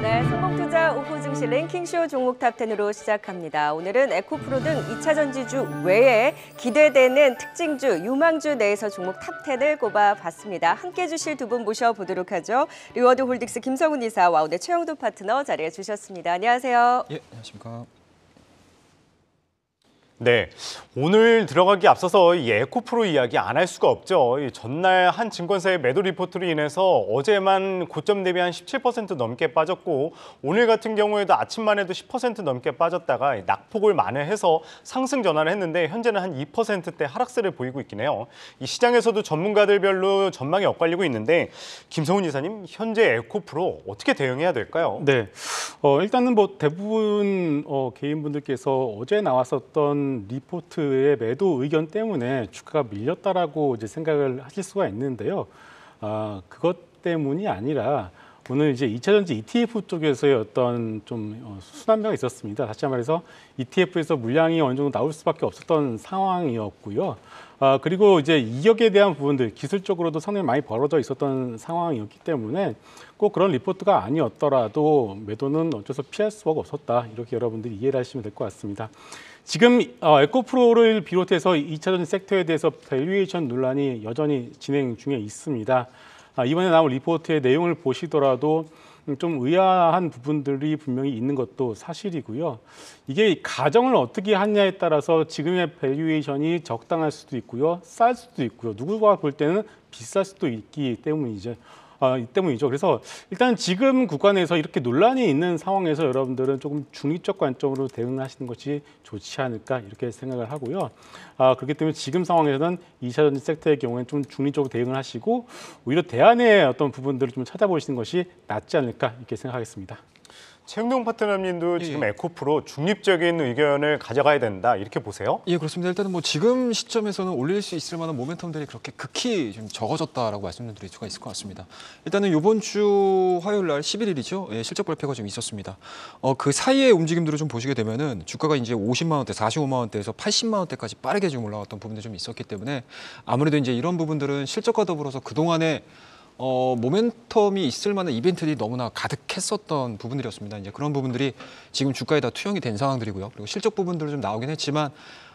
네, 성공투자 오호증시 랭킹쇼 종목 탑텐으로 시작합니다. 오늘은 에코프로 등 2차 전지주 외에 기대되는 특징주, 유망주 내에서 종목 탑텐을 꼽아봤습니다. 함께해 주실 두 분 모셔보도록 하죠. 리워드 홀딩스 김성훈 이사, 와운의 최영도 파트너 자리해 주셨습니다. 안녕하세요. 예, 안녕하십니까. 네, 오늘 들어가기 앞서서 이 에코프로 이야기 안 할 수가 없죠. 이 전날 한 증권사의 매도 리포트로 인해서 어제만 고점 대비 한 17% 넘게 빠졌고 오늘 같은 경우에도 아침만 해도 10% 넘게 빠졌다가 낙폭을 만회해서 상승 전환을 했는데 현재는 한 2%대 하락세를 보이고 있긴 해요. 이 시장에서도 전문가들별로 전망이 엇갈리고 있는데 김성훈 이사님, 현재 에코프로 어떻게 대응해야 될까요? 네, 어, 일단은 뭐 대부분 어, 개인분들께서 어제 나왔었던 리포트의 매도 의견 때문에 주가가 밀렸다라고 이제 생각을 하실 수가 있는데요. 아, 그것 때문이 아니라 오늘 이제 2차전지 ETF 쪽에서의 어떤 좀 어, 순환매가 있었습니다. 다시 말해서 ETF에서 물량이 어느 정도 나올 수밖에 없었던 상황이었고요. 아, 그리고 이제 이격에 대한 부분들 기술적으로도 상당히 많이 벌어져 있었던 상황이었기 때문에 꼭 그런 리포트가 아니었더라도 매도는 어쩔 수 피할 수가 없었다. 이렇게 여러분들이 이해를 하시면 될 것 같습니다. 지금 어, 에코프로를 비롯해서 2차전 섹터에 대해서 밸류에이션 논란이 여전히 진행 중에 있습니다. 아, 이번에 나온 리포트의 내용을 보시더라도 좀 의아한 부분들이 분명히 있는 것도 사실이고요. 이게 가정을 어떻게 하냐에 따라서 지금의 밸류에이션이 적당할 수도 있고요. 쌀 수도 있고요. 누구가 볼 때는 비쌀 수도 있기 때문이죠. 아, 때문이죠. 그래서 일단 지금 국간에서 이렇게 논란이 있는 상황에서 여러분들은 조금 중립적 관점으로 대응하시는 것이 좋지 않을까 이렇게 생각을 하고요. 아, 그렇기 때문에 지금 상황에서는 이차 전지 섹터의 경우에는 좀 중립적으로 대응을 하시고 오히려 대안의 어떤 부분들을 좀 찾아보시는 것이 낫지 않을까 이렇게 생각하겠습니다. 최영동 파트너님도 예. 지금 예. 에코프로 중립적인 의견을 가져가야 된다 이렇게 보세요? 예 그렇습니다. 일단은 뭐 지금 시점에서는 올릴 수 있을 만한 모멘텀들이 그렇게 극히 좀 적어졌다라고 말씀 드릴 수가 있을 것 같습니다. 일단은 이번 주 화요일 날 11일이죠. 예, 실적 발표가 좀 있었습니다. 어, 그 사이의 움직임들을 좀 보시게 되면은 주가가 이제 50만 원대, 45만 원대에서 80만 원대까지 빠르게 좀 올라왔던 부분들이 좀 있었기 때문에 아무래도 이제 이런 부분들은 실적과 더불어서 그동안에 어, 모멘텀이 있을 만한 이벤트들이 너무나 가득했었던 부분들이었습니다. 이제 그런 부분들이 지금 주가에 다 투영이 된 상황들이고요. 그리고 실적 부분들은 좀 나오긴 했지만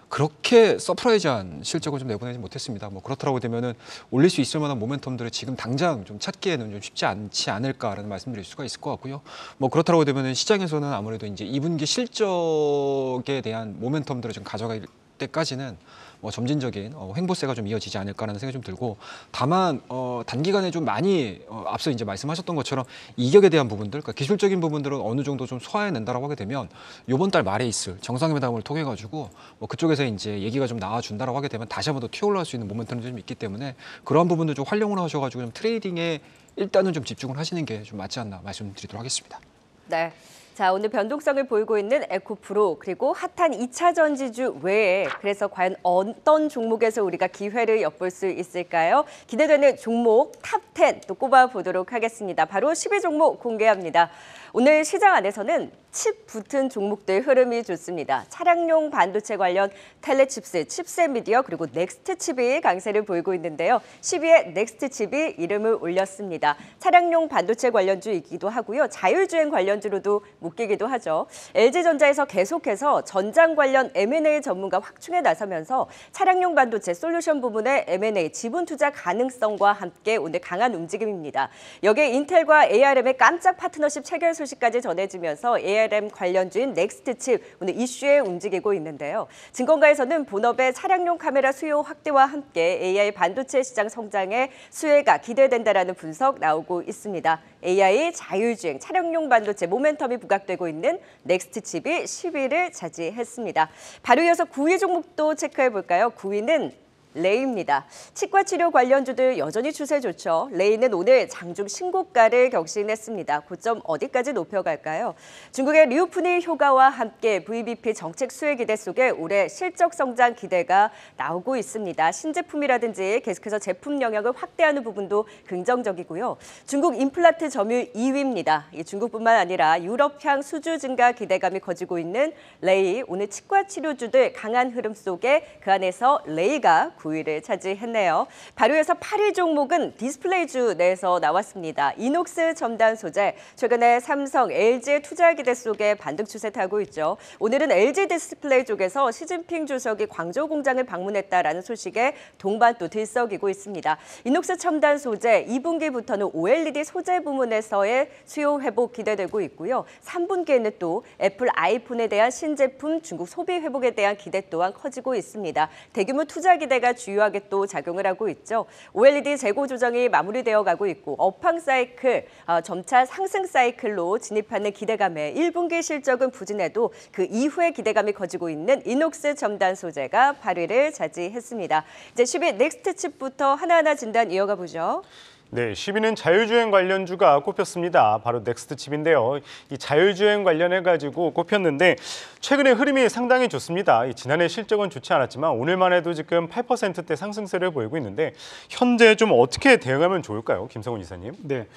그렇게 서프라이즈한 실적을 좀 내보내지 못했습니다. 뭐그렇더라고 되면은 올릴 수 있을 만한 모멘텀들을 지금 당장 좀 찾기에는 좀 쉽지 않지 않을까라는 말씀드릴 수가 있을 것 같고요. 뭐그렇더라고 되면은 시장에서는 아무래도 이제 2분기 실적에 대한 모멘텀들을 좀 가져갈 때까지는 뭐 점진적인 어, 횡보세가 좀 이어지지 않을까라는 생각이 좀 들고 다만 어, 단기간에 좀 많이 어, 앞서 이제 말씀하셨던 것처럼 이격에 대한 부분들, 그러니까 기술적인 부분들은 어느 정도 좀 소화해낸다라고 하게 되면 이번 달 말에 있을 정상회담을 통해 가지고 뭐 그쪽에서 이제 얘기가 좀 나와준다라고 하게 되면 다시 한번 더 튀어올라갈 수 있는 모멘텀이 좀 있기 때문에 그러한 부분도 좀 활용을 하셔가지고 좀 트레이딩에 일단은 좀 집중을 하시는 게 좀 맞지 않나 말씀드리도록 하겠습니다. 네. 자, 오늘 변동성을 보이고 있는 에코프로 그리고 핫한 2차 전지주 외에 그래서 과연 어떤 종목에서 우리가 기회를 엿볼 수 있을까요? 기대되는 종목 탑 10 또 꼽아보도록 하겠습니다. 바로 1 0 종목 공개합니다. 오늘 시장 안에서는 칩 붙은 종목들 흐름이 좋습니다. 차량용 반도체 관련 텔레칩스, 칩셋미디어 그리고 넥스트칩이 강세를 보이고 있는데요. 10위에 넥스트칩이 이름을 올렸습니다. 차량용 반도체 관련주이기도 하고요. 자율주행 관련주로도 묶이기도 하죠. LG전자에서 계속해서 전장 관련 M&A 전문가 확충에 나서면서 차량용 반도체 솔루션 부분의 M&A 지분 투자 가능성과 함께 오늘 강한 움직임입니다. 여기에 인텔과 ARM의 깜짝 파트너십 체결 소 소식까지 전해지면서 ARM 관련주인 넥스트 칩 오늘 이슈에 움직이고 있는데요. 증권가에서는 본업의 차량용 카메라 수요 확대와 함께 AI 반도체 시장 성장에 수혜가 기대된다라는 분석 나오고 있습니다. AI 자율주행 차량용 반도체 모멘텀이 부각되고 있는 넥스트 칩이 10위를 차지했습니다. 바로 이어서 9위 종목도 체크해 볼까요? 9위는 레이입니다. 치과 치료 관련주들 여전히 추세 좋죠. 레이는 오늘 장중 신고가를 경신했습니다. 고점 어디까지 높여갈까요? 중국의 리오프닝 효과와 함께 VBP 정책 수혜 기대 속에 올해 실적 성장 기대가 나오고 있습니다. 신제품이라든지 계속해서 제품 영역을 확대하는 부분도 긍정적이고요. 중국 임플란트 점유 율 2위입니다. 중국뿐만 아니라 유럽향 수주 증가 기대감이 커지고 있는 레이 오늘 치과 치료주들 강한 흐름 속에 그 안에서 레이가 9위를 차지했네요. 발효에서 8위 종목은 디스플레이주 내에서 나왔습니다. 이녹스 첨단 소재, 최근에 삼성, LG의 투자 기대 속에 반등 추세 타고 있죠. 오늘은 LG 디스플레이 쪽에서 시진핑 주석이 광저우 공장을 방문했다라는 소식에 동반 또 들썩이고 있습니다. 이녹스 첨단 소재 2분기부터는 OLED 소재 부문에서의 수요 회복 기대되고 있고요. 3분기에는 또 애플 아이폰에 대한 신제품 중국 소비 회복에 대한 기대 또한 커지고 있습니다. 대규모 투자 기대가 주요하게 또 작용을 하고 있죠. OLED 재고 조정이 마무리되어 가고 있고 업황 사이클, 어, 점차 상승 사이클로 진입하는 기대감에 1분기 실적은 부진해도 그 이후에 기대감이 커지고 있는 이녹스 첨단 소재가 8위를 차지했습니다. 이제 10위 넥스트 칩부터 하나하나 진단 이어가 보죠. 네, 10위는 자율주행 관련주가 꼽혔습니다. 바로 넥스트칩인데요. 이 자율주행 관련해 가지고 꼽혔는데 최근의 흐름이 상당히 좋습니다. 이 지난해 실적은 좋지 않았지만 오늘만 해도 지금 8%대 상승세를 보이고 있는데 현재 좀 어떻게 대응하면 좋을까요? 김성훈 이사님. 네.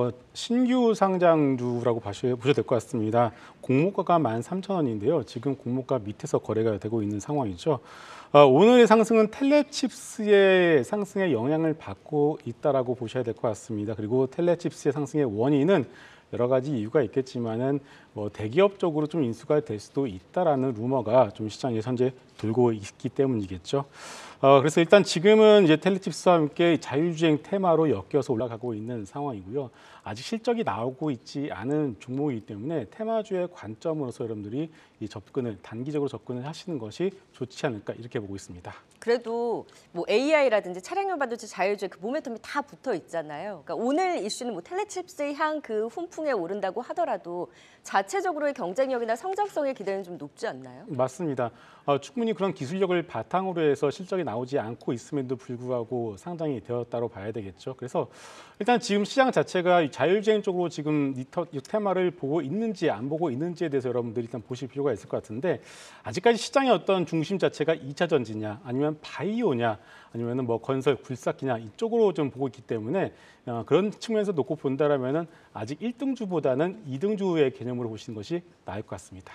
어, 신규 상장주라고 보셔도 될 것 같습니다. 공모가가 13,000원인데요. 지금 공모가 밑에서 거래가 되고 있는 상황이죠. 어, 오늘의 상승은 텔레칩스의 상승에 영향을 받고 있다라고 보셔야 될 것 같습니다. 그리고 텔레칩스의 상승의 원인은 여러 가지 이유가 있겠지만은 뭐 대기업 쪽으로 좀 인수가 될 수도 있다라는 루머가 좀 시장에 현재 돌고 있기 때문이겠죠. 어, 그래서 일단 지금은 이제 텔레칩스와 함께 자율주행 테마로 엮여서 올라가고 있는 상황이고요. 아직 실적이 나오고 있지 않은 종목이기 때문에 테마주의 관점으로서 여러분들이 이 접근을 단기적으로 접근을 하시는 것이 좋지 않을까 이렇게 보고 있습니다. 그래도 뭐 AI라든지 차량용 반도체 자율주행 그 모멘텀이 다 붙어 있잖아요. 그러니까 오늘 이슈는 뭐 텔레칩스의 향그 훈풍에 오른다고 하더라도 자 자체적으로의 경쟁력이나 성장성의 기대는 좀 높지 않나요? 맞습니다. 어, 충분히 그런 기술력을 바탕으로 해서 실적이 나오지 않고 있음에도 불구하고 상당히 되었다고 봐야 되겠죠. 그래서 일단 지금 시장 자체가 자율주행 쪽으로 지금 리터, 이 테마를 보고 있는지 안 보고 있는지에 대해서 여러분들이 일단 보실 필요가 있을 것 같은데 아직까지 시장의 어떤 중심 자체가 2차 전지냐 아니면 바이오냐 아니면 뭐 건설 굴삭기냐 이쪽으로 좀 보고 있기 때문에 어, 그런 측면에서 놓고 본다라면 아직 1등주보다는 2등주의 개념으로 보시는 것이 나을 것 같습니다.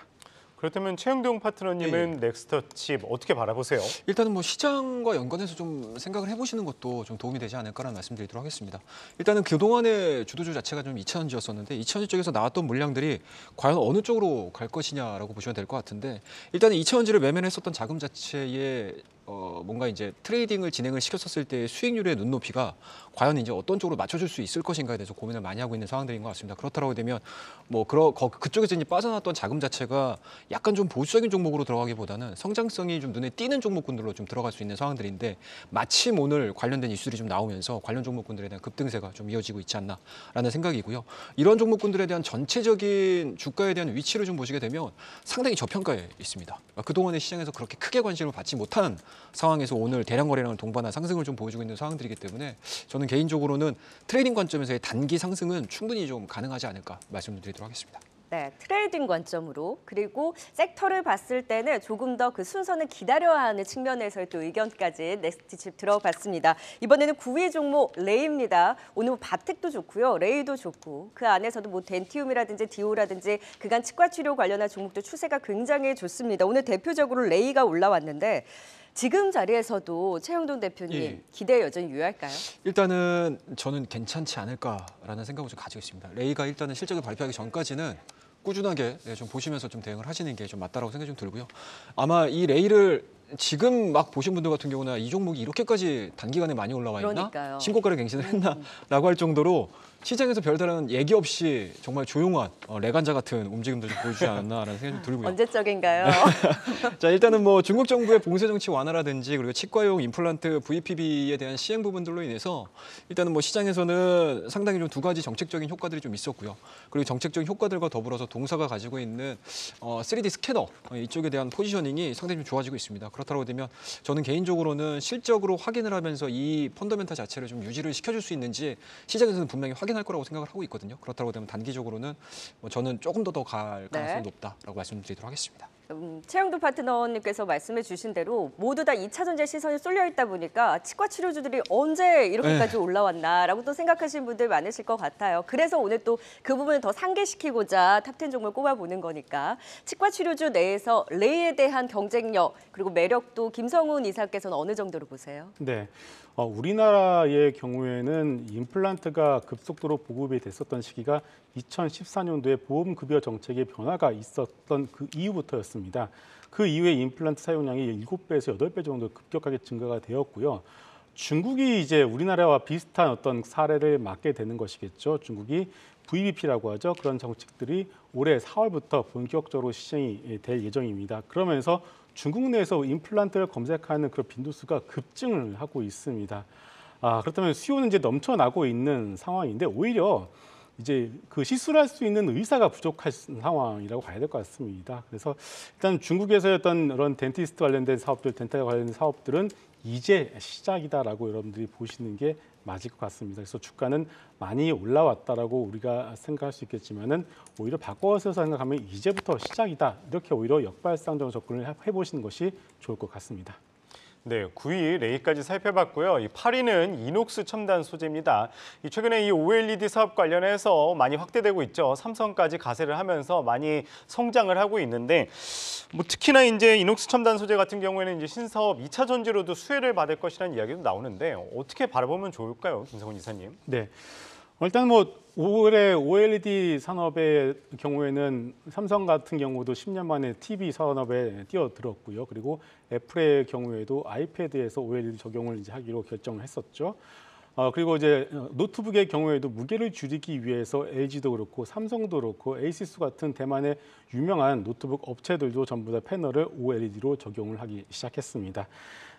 그렇다면 최영동 파트너님은 네. 예, 예. 넥스터칩 어떻게 바라보세요? 일단은 뭐 시장과 연관해서 좀 생각을 해보시는 것도 좀 도움이 되지 않을까라는 말씀드리도록 하겠습니다. 일단은 그동안의 주도주 자체가 좀 2차전지였었는데 2차전지 쪽에서 나왔던 물량들이 과연 어느 쪽으로 갈 것이냐라고 보시면 될 것 같은데 일단은 2차전지를 매매를 했었던 자금 자체의 어, 뭔가 이제 트레이딩을 진행을 시켰었을 때의 수익률의 눈높이가 과연 이제 어떤 쪽으로 맞춰줄 수 있을 것인가에 대해서 고민을 많이 하고 있는 상황들인 것 같습니다. 그렇다고 되면 뭐 그러, 거, 그쪽에서 이제 빠져났던 자금 자체가 약간 좀 보수적인 종목으로 들어가기보다는 성장성이 좀 눈에 띄는 종목군들로 좀 들어갈 수 있는 상황들인데 마침 오늘 관련된 이슈들이 좀 나오면서 관련 종목군들에 대한 급등세가 좀 이어지고 있지 않나라는 생각이고요. 이런 종목군들에 대한 전체적인 주가에 대한 위치를 좀 보시게 되면 상당히 저평가에 있습니다. 그동안의 시장에서 그렇게 크게 관심을 받지 못한 상황에서 오늘 대량 거래량을 동반한 상승을 좀 보여주고 있는 상황들이기 때문에 저는 개인적으로는 트레이딩 관점에서의 단기 상승은 충분히 좀 가능하지 않을까 말씀드리도록 하겠습니다. 네, 트레이딩 관점으로 그리고 섹터를 봤을 때는 조금 더 그 순서는 기다려야 하는 측면에서의 또 의견까지 넥스트 칩 들어봤습니다. 이번에는 9위 종목 레이입니다. 오늘 뭐 바텍도 좋고요. 레이도 좋고 그 안에서도 뭐 덴티움이라든지 디오라든지 그간 치과 치료 관련한 종목도 추세가 굉장히 좋습니다. 오늘 대표적으로 레이가 올라왔는데 지금 자리에서도 최영동 대표님 예. 기대 여전히 유효할까요? 일단은 저는 괜찮지 않을까라는 생각을 좀 가지고 있습니다. 레이가 일단은 실적을 발표하기 전까지는 꾸준하게 예, 좀 보시면서 좀 대응을 하시는 게 좀 맞다라고 생각이 좀 들고요. 아마 이 레이를 지금 막 보신 분들 같은 경우는 이 종목이 이렇게까지 단기간에 많이 올라와 있나? 그러니까요. 신고가를 갱신을 음, 했나라고 음. 할 정도로 시장에서 별다른 얘기 없이 정말 조용한 어, 레간자 같은 움직임들좀 보여주지 않았나라는 생각이 들고요. 언제적인가요? 자 일단은 뭐 중국 정부의 봉쇄 정치 완화라든지 그리고 치과용 임플란트 VPB에 대한 시행 부분들로 인해서 일단은 뭐 시장에서는 상당히 좀 두 가지 정책적인 효과들이 좀 있었고요. 그리고 정책적인 효과들과 더불어서 동사가 가지고 있는 어, 3D 스캐너 어, 이쪽에 대한 포지셔닝이 상당히 좀 좋아지고 있습니다. 그렇다고 되면 저는 개인적으로는 실적으로 확인을 하면서 이 펀더멘탈 자체를 좀 유지를 시켜줄 수 있는지 시장에서는 분명히 확인. 확인할 거라고 생각을 하고 있거든요. 그렇다고 되면 단기적으로는 뭐 저는 조금 더 더갈 네. 가능성이 네. 높다라고 말씀드리도록 하겠습니다. 음, 최영두 파트너님께서 말씀해 주신 대로 모두 다 2차 전제 시선이 쏠려 있다 보니까 치과 치료주들이 언제 이렇게까지 네. 올라왔나라고 또 생각하시는 분들 많으실 것 같아요. 그래서 오늘 또 그 부분을 더 상기시키고자 탑텐 종목을 꼽아보는 거니까 치과 치료주 내에서 레이에 대한 경쟁력 그리고 매력도 김성훈 이사께서는 어느 정도로 보세요? 네. 어, 우리나라의 경우에는 임플란트가 급속도로 보급이 됐었던 시기가 2014년도에 보험급여 정책의 변화가 있었던 그 이후부터였습니다. 그 이후에 임플란트 사용량이 7배에서 8배 정도 급격하게 증가가 되었고요. 중국이 이제 우리나라와 비슷한 어떤 사례를 맞게 되는 것이겠죠. 중국이 VBP라고 하죠. 그런 정책들이 올해 4월부터 본격적으로 시행이 될 예정입니다. 그러면서 중국 내에서 임플란트를 검색하는 그 빈도수가 급증을 하고 있습니다. 아, 그렇다면 수요는 이제 넘쳐나고 있는 상황인데 오히려 이제 그 시술할 수 있는 의사가 부족한 상황이라고 봐야 될 것 같습니다. 그래서 일단 중국에서 했던 그런 덴티스트 관련된 사업들, 덴탈 관련된 사업들은 이제 시작이다라고 여러분들이 보시는 게 맞을 것 같습니다. 그래서 주가는 많이 올라왔다라고 우리가 생각할 수 있겠지만은 오히려 바꿔서 생각하면 이제부터 시작이다 이렇게 오히려 역발상적 접근을 해보시는 것이 좋을 것 같습니다. 네, 9위 레이까지 살펴봤고요. 이 8위는 이녹스 첨단 소재입니다. 최근에 이 OLED 사업 관련해서 많이 확대되고 있죠. 삼성까지 가세를 하면서 많이 성장을 하고 있는데 뭐 특히나 이제 이녹스 첨단 소재 같은 경우에는 이제 신사업 2차 전지로도 수혜를 받을 것이라는 이야기도 나오는데 어떻게 바라보면 좋을까요? 김성훈 이사님. 네. 어, 일단 뭐 올해 OLED 산업의 경우에는 삼성 같은 경우도 10년 만에 TV 산업에 뛰어들었고요. 그리고 애플의 경우에도 아이패드에서 OLED 적용을 이제 하기로 결정을 했었죠. 어, 그리고 이제 노트북의 경우에도 무게를 줄이기 위해서 LG도 그렇고 삼성도 그렇고 ASUS 같은 대만의 유명한 노트북 업체들도 전부 다 패널을 OLED로 적용을 하기 시작했습니다.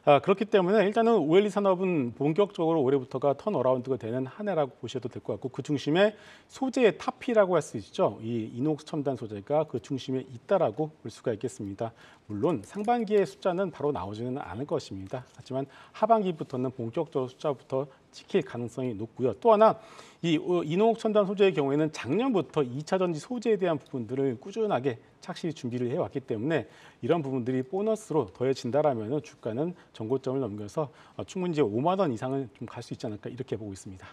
아, 그렇기 때문에 일단은 OLE 산업은 본격적으로 올해부터가 턴어라운드가 되는 한 해라고 보셔도 될 것 같고 그 중심에 소재의 탑피라고 할 수 있죠. 이 이녹스 첨단 소재가 그 중심에 있다라고 볼 수가 있겠습니다. 물론 상반기의 숫자는 바로 나오지는 않을 것입니다. 하지만 하반기부터는 본격적으로 숫자부터 지킬 가능성이 높고요. 또 하나 이이옥 어, 첨단 소재의 경우에는 작년부터 2차 전지 소재에 대한 부분들을 꾸준하게 착실히 준비를 해왔기 때문에 이런 부분들이 보너스로 더해진다라면 주가는 전고점을 넘겨서 어, 충분히 이제 5만 원 이상은 좀 갈 수 있지 않을까 이렇게 보고 있습니다.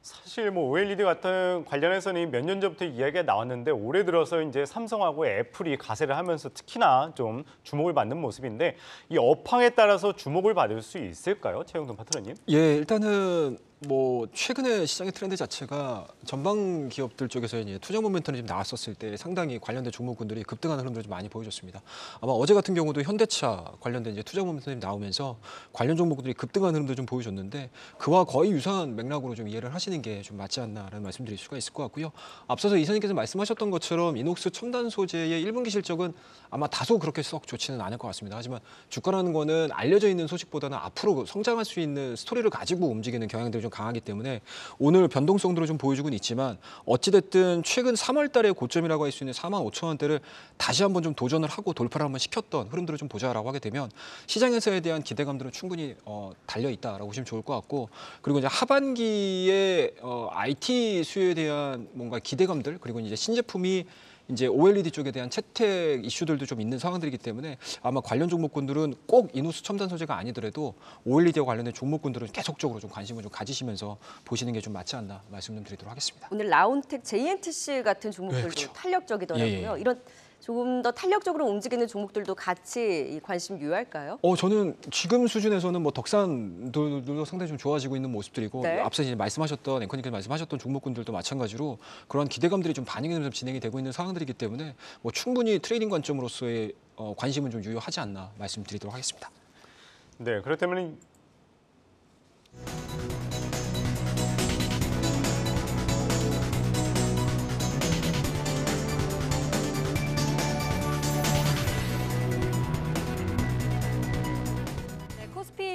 사실 뭐 OLED 같은 관련해서는 몇 년 전부터 이야기가 나왔는데 올해 들어서 이제 삼성하고 애플이 가세를 하면서 특히나 좀 주목을 받는 모습인데 이 업황에 따라서 주목을 받을 수 있을까요? 최영돈 파트너님? 예, 일단은 뭐 최근에 시장의 트렌드 자체가 전방 기업들 쪽에서 이제 투자 모멘텀이 좀 나왔었을 때 상당히 관련된 종목군들이 급등하는 흐름들을 좀 많이 보여줬습니다. 아마 어제 같은 경우도 현대차 관련된 이제 투자 모멘텀이 나오면서 관련 종목들이 급등하는 흐름도 좀 보여줬는데 그와 거의 유사한 맥락으로 좀 이해를 하시는 게 좀 맞지 않나라는 말씀드릴 수가 있을 것 같고요. 앞서서 이사님께서 말씀하셨던 것처럼 이녹스 첨단 소재의 1분기 실적은 아마 다소 그렇게 썩 좋지는 않을 것 같습니다. 하지만 주가라는 거는 알려져 있는 소식보다는 앞으로 성장할 수 있는 스토리를 가지고 움직이는 경향들이 좀 강하기 때문에 오늘 변동성들을 좀 보여주고는 있지만 어찌됐든 최근 3월 달에 고점이라고 할 수 있는 4만 5천 원대를 다시 한번 좀 도전을 하고 돌파를 한번 시켰던 흐름들을 좀 보자라고 하게 되면 시장에서에 대한 기대감들은 충분히 어, 달려 있다라고 보시면 좋을 것 같고 그리고 이제 하반기에 어, IT 수요에 대한 뭔가 기대감들 그리고 이제 신제품이 이제 OLED 쪽에 대한 채택 이슈들도 좀 있는 상황들이기 때문에 아마 관련 종목군들은 꼭 이노스 첨단 소재가 아니더라도 OLED와 관련된 종목군들은 계속적으로 좀 관심을 좀 가지시면서 보시는 게 좀 맞지 않나 말씀 좀 드리도록 하겠습니다. 오늘 라운텍 JNTC 같은 네, 종목들도 네, 그렇죠. 탄력적이더라고요. 예, 예. 예. 이런 조금 더 탄력적으로 움직이는 종목들도 같이 관심 유할까요? 어, 저는 지금 수준에서는 뭐 덕산도 상당히 좀 좋아지고 있는 모습들이고 네. 앞서 이제 말씀하셨던 앵커님께서 말씀하셨던 종목군들도 마찬가지로 그런 기대감들이 좀 반영이 진행이 되고 있는 상황들이기 때문에 뭐 충분히 트레이딩 관점으로서의 어, 관심은 좀 유효하지 않나 말씀드리도록 하겠습니다. 네, 그렇다면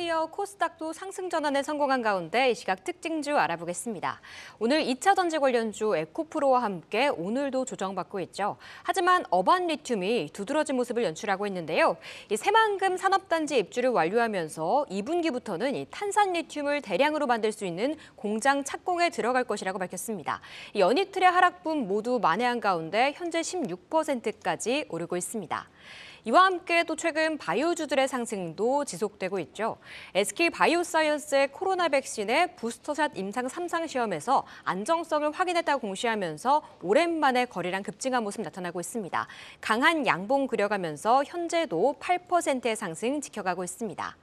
시어 코스닥도 상승 전환에 성공한 가운데 이 시각 특징주 알아보겠습니다. 오늘 2차 전지 관련주 에코프로와 함께 오늘도 조정받고 있죠. 하지만 어반 리튬이 두드러진 모습을 연출하고 있는데요. 이 새만금 산업단지 입주를 완료하면서 2분기부터는 이 탄산 리튬을 대량으로 만들 수 있는 공장 착공에 들어갈 것이라고 밝혔습니다. 연이틀의 하락분 모두 만회한 가운데 현재 16%까지 오르고 있습니다. 이와 함께 또 최근 바이오주들의 상승도 지속되고 있죠. SK 바이오사이언스의 코로나 백신의 부스터샷 임상 3상 시험에서 안정성을 확인했다고 공시하면서 오랜만에 거래량 급증한 모습 나타나고 있습니다. 강한 양봉 그려가면서 현재도 8%의 상승 지켜가고 있습니다.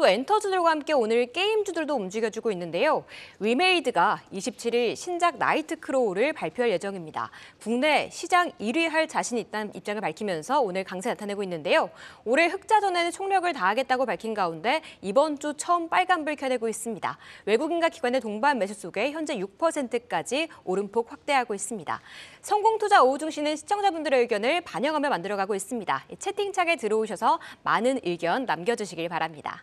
또 엔터즈들과 함께 오늘 게임주들도 움직여주고 있는데요. 위메이드가 27일 신작 나이트 크로우를 발표할 예정입니다. 국내 시장 1위 할 자신이 있다는 입장을 밝히면서 오늘 강세 나타내고 있는데요. 올해 흑자전에는 총력을 다하겠다고 밝힌 가운데 이번 주 처음 빨간불 켜내고 있습니다. 외국인과 기관의 동반 매수 속에 현재 6%까지 오름폭 확대하고 있습니다. 성공투자 오후중시는 시청자분들의 의견을 반영하며 만들어가고 있습니다. 채팅창에 들어오셔서 많은 의견 남겨주시길 바랍니다.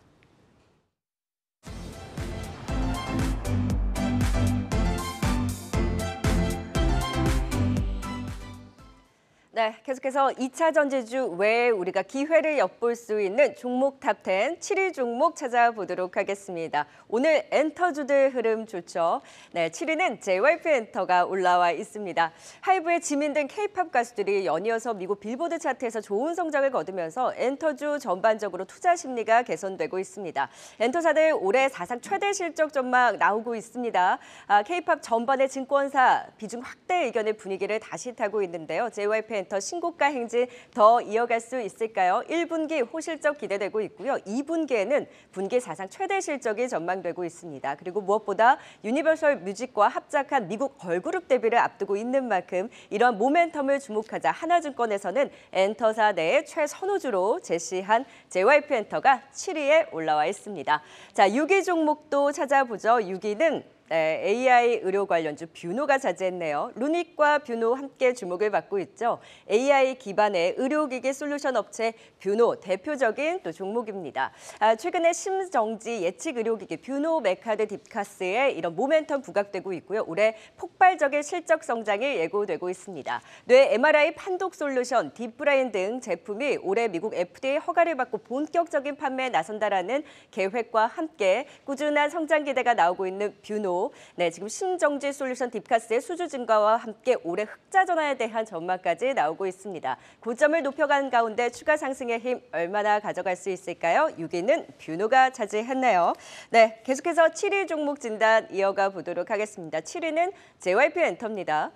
네, 계속해서 2차 전지주 외에 우리가 기회를 엿볼 수 있는 종목 탑텐 7위 종목 찾아보도록 하겠습니다. 오늘 엔터주들 흐름 좋죠. 네, 7위는 JYP 엔터가 올라와 있습니다. 하이브의 지민 등 K-팝 가수들이 연이어서 미국 빌보드 차트에서 좋은 성장을 거두면서 엔터주 전반적으로 투자 심리가 개선되고 있습니다. 엔터사들 올해 사상 최대 실적 전망 나오고 있습니다. 아, K-팝 전반의 증권사 비중 확대 의견의 분위기를 다시 타고 있는데요. JYP 더 신고가 행진 더 이어갈 수 있을까요? 1분기 호실적 기대되고 있고요. 2분기에는 분기 사상 최대 실적이 전망되고 있습니다. 그리고 무엇보다 유니버설 뮤직과 합작한 미국 걸그룹 데뷔를 앞두고 있는 만큼 이런 모멘텀을 주목하자 하나증권에서는 엔터사 내에 최선호주로 제시한 JYP 엔터가 7위에 올라와 있습니다. 자, 6위 종목도 찾아보죠. 6위는 네, AI 의료 관련주 뷰노가 자제했네요 루닉과 뷰노 함께 주목을 받고 있죠. AI 기반의 의료기기 솔루션 업체 뷰노 대표적인 또 종목입니다. 아, 최근에 심정지 예측 의료기기 뷰노 메카드 딥카스의 이런 모멘텀 부각되고 있고요. 올해 폭발적인 실적 성장이 예고되고 있습니다. 뇌 MRI 판독 솔루션 딥브라인 등 제품이 올해 미국 FDA 허가를 받고 본격적인 판매에 나선다라는 계획과 함께 꾸준한 성장 기대가 나오고 있는 뷰노 네, 지금 신정지 솔루션 딥카스의 수주 증가와 함께 올해 흑자 전환에 대한 전망까지 나오고 있습니다. 고점을 높여간 가운데 추가 상승의 힘 얼마나 가져갈 수 있을까요? 6위는 뷰노가 차지했네요. 네, 계속해서 7위 종목 진단 이어가 보도록 하겠습니다. 7위는 JYP 엔터입니다.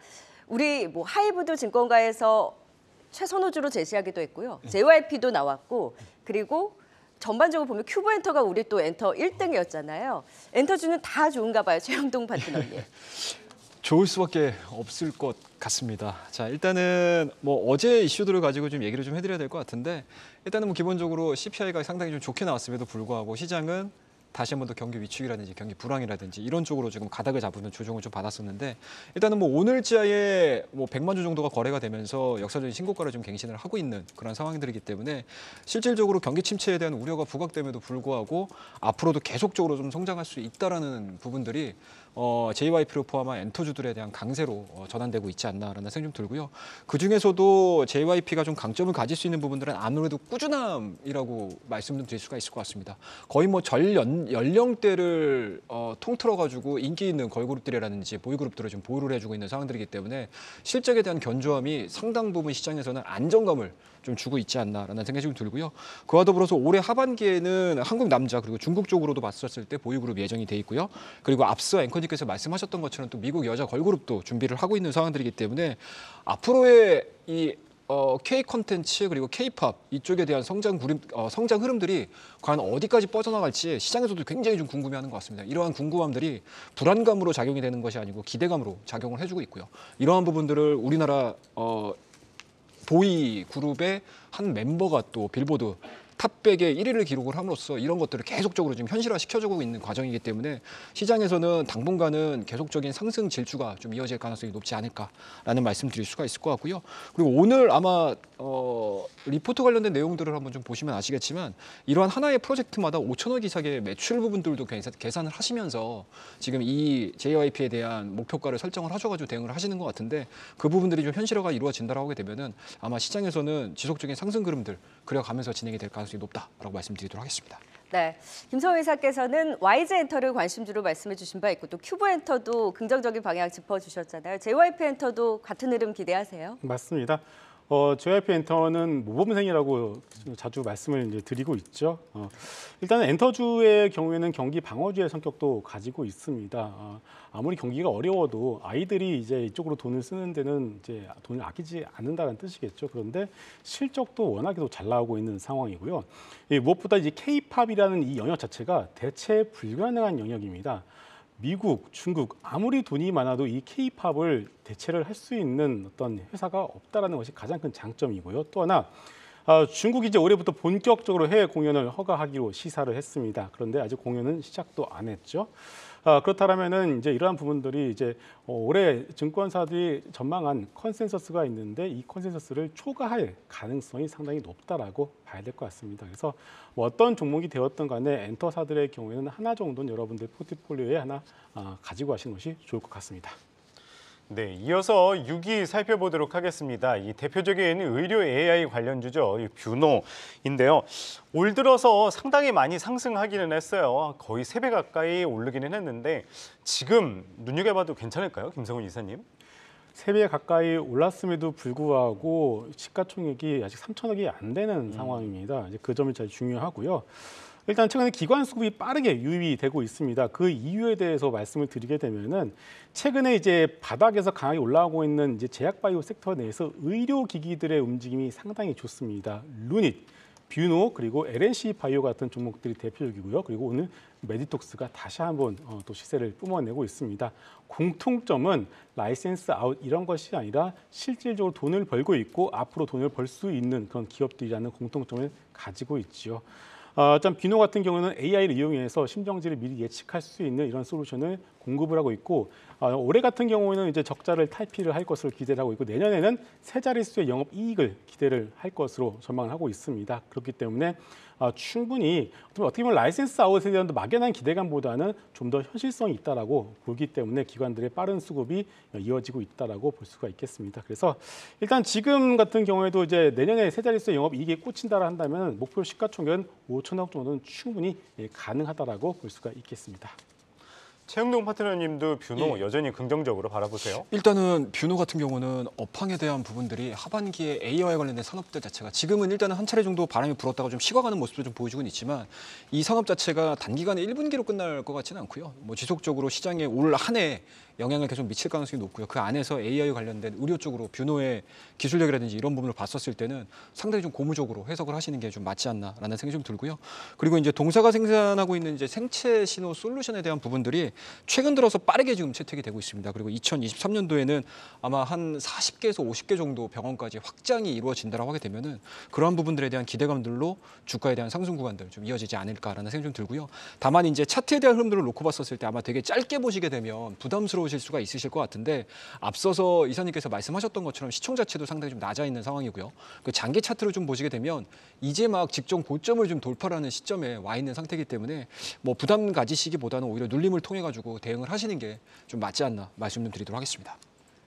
우리 뭐하이브드 증권가에서 최선호주로 제시하기도 했고요. JYP도 네. 나왔고 그리고 전반적으로 보면 큐브 엔터가 우리 또 엔터 1등이었잖아요. 엔터주는 다 좋은가 봐요. 최영동 파트너님. 좋을 수밖에 없을 것 같습니다. 자, 일단은 뭐 어제 이슈들을 가지고 좀 얘기를 좀 해드려야 될 것 같은데 일단은 뭐 기본적으로 CPI가 상당히 좀 좋게 나왔음에도 불구하고 시장은 다시 한번 더 경기 위축이라든지 경기 불황이라든지 이런 쪽으로 지금 가닥을 잡는 조정을 좀 받았었는데 일단은 뭐 오늘자에 뭐 100만 주 정도가 거래가 되면서 역사적인 신고가를 좀 갱신을 하고 있는 그런 상황들이기 때문에 실질적으로 경기 침체에 대한 우려가 부각됨에도 불구하고 앞으로도 계속적으로 좀 성장할 수 있다라는 부분들이 어, JYP를 포함한 엔터주들에 대한 강세로 어, 전환되고 있지 않나라는 생각 이좀 들고요. 그 중에서도 JYP가 좀 강점을 가질 수 있는 부분들은 아무래도 꾸준함이라고 말씀을 드릴 수가 있을 것 같습니다. 거의 뭐전 연령대를 어, 통틀어 가지고 인기 있는 걸그룹들이라든지 보이그룹들을 좀보유를 해주고 있는 상황들이기 때문에 실적에 대한 견조함이 상당 부분 시장에서는 안정감을 좀 주고 있지 않나라는 생각이 좀 들고요. 그와 더불어서 올해 하반기에는 한국 남자 그리고 중국 쪽으로도 봤었을 때 보유그룹 예정이 돼 있고요. 그리고 앞서 앵커님께서 말씀하셨던 것처럼 또 미국 여자 걸그룹도 준비를 하고 있는 상황들이기 때문에 앞으로의 이 어, K 컨텐츠 그리고 K-팝 이쪽에 대한 성장 구림, 어, 성장 흐름들이 과연 어디까지 뻗어나갈지 시장에서도 굉장히 좀 궁금해하는 것 같습니다. 이러한 궁금함들이 불안감으로 작용이 되는 것이 아니고 기대감으로 작용을 해주고 있고요. 이러한 부분들을 우리나라 어, 보이 그룹의 한 멤버가 또 빌보드 탑백에 1위를 기록을 함으로써 이런 것들을 계속적으로 지금 현실화 시켜주고 있는 과정이기 때문에 시장에서는 당분간은 계속적인 상승 질주가 좀 이어질 가능성이 높지 않을까라는 말씀드릴 수가 있을 것 같고요. 그리고 오늘 아마 어, 리포트 관련된 내용들을 한번 좀 보시면 아시겠지만 이러한 하나의 프로젝트마다 5천억 이상의 매출 부분들도 계산을 하시면서 지금 이 JYP에 대한 목표가를 설정을 하셔가지고 대응을 하시는 것 같은데 그 부분들이 좀 현실화가 이루어진다라고 하게 되면은 아마 시장에서는 지속적인 상승 그림들 그려가면서 진행이 될 가능성이 가능성이 높다라고 말씀드리도록 하겠습니다. 네, 김성호 의사께서는 YG 엔터를 관심주로 말씀해 주신 바 있고 또 큐브 엔터도 긍정적인 방향 짚어주셨잖아요. JYP 엔터도 같은 흐름 기대하세요? 맞습니다. 어, JYP 엔터는 모범생이라고 자주 말씀을 이제 드리고 있죠. 어, 일단 엔터주의 경우에는 경기 방어주의 성격도 가지고 있습니다. 어, 아무리 경기가 어려워도 아이들이 이제 이쪽으로 돈을 쓰는 데는 이제 돈을 아끼지 않는다는 뜻이겠죠. 그런데 실적도 워낙에도 잘 나오고 있는 상황이고요. 예, 무엇보다 이제 K-팝이라는 이 영역 자체가 대체 불가능한 영역입니다. 미국, 중국 아무리 돈이 많아도 이 케이팝을 대체를 할 수 있는 어떤 회사가 없다라는 것이 가장 큰 장점이고요. 또 하나 어, 중국이 이제 올해부터 본격적으로 해외 공연을 허가하기로 시사를 했습니다. 그런데 아직 공연은 시작도 안 했죠. 어, 그렇다면은 이제 이러한 부분들이 이제 어, 올해 증권사들이 전망한 컨센서스가 있는데 이 컨센서스를 초과할 가능성이 상당히 높다라고 봐야 될 것 같습니다. 그래서 뭐 어떤 종목이 되었던 간에 엔터사들의 경우에는 하나 정도는 여러분들 포트폴리오에 하나 가지고 하시는 것이 좋을 것 같습니다. 네, 이어서 6위 살펴보도록 하겠습니다. 이 대표적인 의료 AI 관련주죠. 이 뷰노인데요. 올 들어서 상당히 많이 상승하기는 했어요. 거의 세 배 가까이 오르기는 했는데 지금 눈여겨봐도 괜찮을까요? 김성훈 이사님. 세 배 가까이 올랐음에도 불구하고 시가총액이 아직 3천억이 안 되는 음. 상황입니다. 이제 그 점이 제일 중요하고요. 일단 최근에 기관 수급이 빠르게 유입되고 있습니다. 그 이유에 대해서 말씀을 드리게 되면은 최근에 이제 바닥에서 강하게 올라오고 있는 이제 제약바이오 섹터 내에서 의료기기들의 움직임이 상당히 좋습니다. 루닛, 뷰노 그리고 LNC 바이오 같은 종목들이 대표적이고요. 그리고 오늘 메디톡스가 다시 한번 어, 또 시세를 뿜어내고 있습니다. 공통점은 라이센스 아웃 이런 것이 아니라 실질적으로 돈을 벌고 있고 앞으로 돈을 벌 수 있는 그런 기업들이라는 공통점을 가지고 있지요. 어, 참 비노 같은 경우는 AI를 이용해서 심정지를 미리 예측할 수 있는 이런 솔루션을 공급을 하고 있고 아, 올해 같은 경우에는 이제 적자를 탈피를 할 것으로 기대를 하고 있고 내년에는 세 자릿수의 영업 이익을 기대를 할 것으로 전망을 하고 있습니다. 그렇기 때문에 아, 충분히 어떻게 보면 라이센스 아웃에 대한 막연한 기대감보다는 좀 더 현실성이 있다라고 보기 때문에 기관들의 빠른 수급이 이어지고 있다라고 볼 수가 있겠습니다. 그래서 일단 지금 같은 경우에도 이제 내년에 세 자릿수 영업 이익에 꽂힌다라 한다면 목표 시가총액은 5천억 정도는 충분히 예, 가능하다라고 볼 수가 있겠습니다. 최영동 파트너님도 뷰노 예. 여전히 긍정적으로 바라보세요? 일단은 뷰노 같은 경우는 업황에 대한 부분들이 하반기에 AI와 관련된 산업들 자체가 지금은 일단은 한 차례 정도 바람이 불었다가 좀 식어가는 모습도 좀 보여주고 있지만 이 산업 자체가 단기간에 1분기로 끝날 것 같지는 않고요. 뭐 지속적으로 시장에 올한해 영향을 계속 미칠 가능성이 높고요. 그 안에서 AI 관련된 의료 쪽으로 뷰노의 기술력이라든지 이런 부분을 봤었을 때는 상당히 좀 고무적으로 해석을 하시는 게 좀 맞지 않나라는 생각이 좀 들고요. 그리고 이제 동사가 생산하고 있는 이제 생체 신호 솔루션에 대한 부분들이 최근 들어서 빠르게 지금 채택이 되고 있습니다. 그리고 2023년도에는 아마 한 40개에서 50개 정도 병원까지 확장이 이루어진다라고 하게 되면은 그러한 부분들에 대한 기대감들로 주가에 대한 상승 구간들 좀 이어지지 않을까라는 생각이 좀 들고요. 다만 이제 차트에 대한 흐름들을 놓고 봤었을 때 아마 되게 짧게 보시게 되면 부담스러워 보실 수가 있으실 것 같은데 앞서서 이사님께서 말씀하셨던 것처럼 시총자체도 상당히 좀 낮아 있는 상황이고요. 그 장기 차트를 좀 보시게 되면 이제 막 직전 고점을 좀 돌파하는 시점에 와 있는 상태이기 때문에 뭐 부담 가지시기보다는 오히려 눌림을 통해 가지고 대응을 하시는 게 좀 맞지 않나 말씀 좀 드리도록 하겠습니다.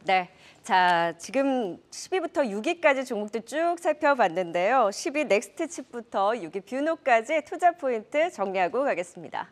네. 자, 지금 10위부터 6위까지 종목들 쭉 살펴봤는데요. 10위 넥스트 칩부터 6위 뷰노까지 투자 포인트 정리하고 가겠습니다.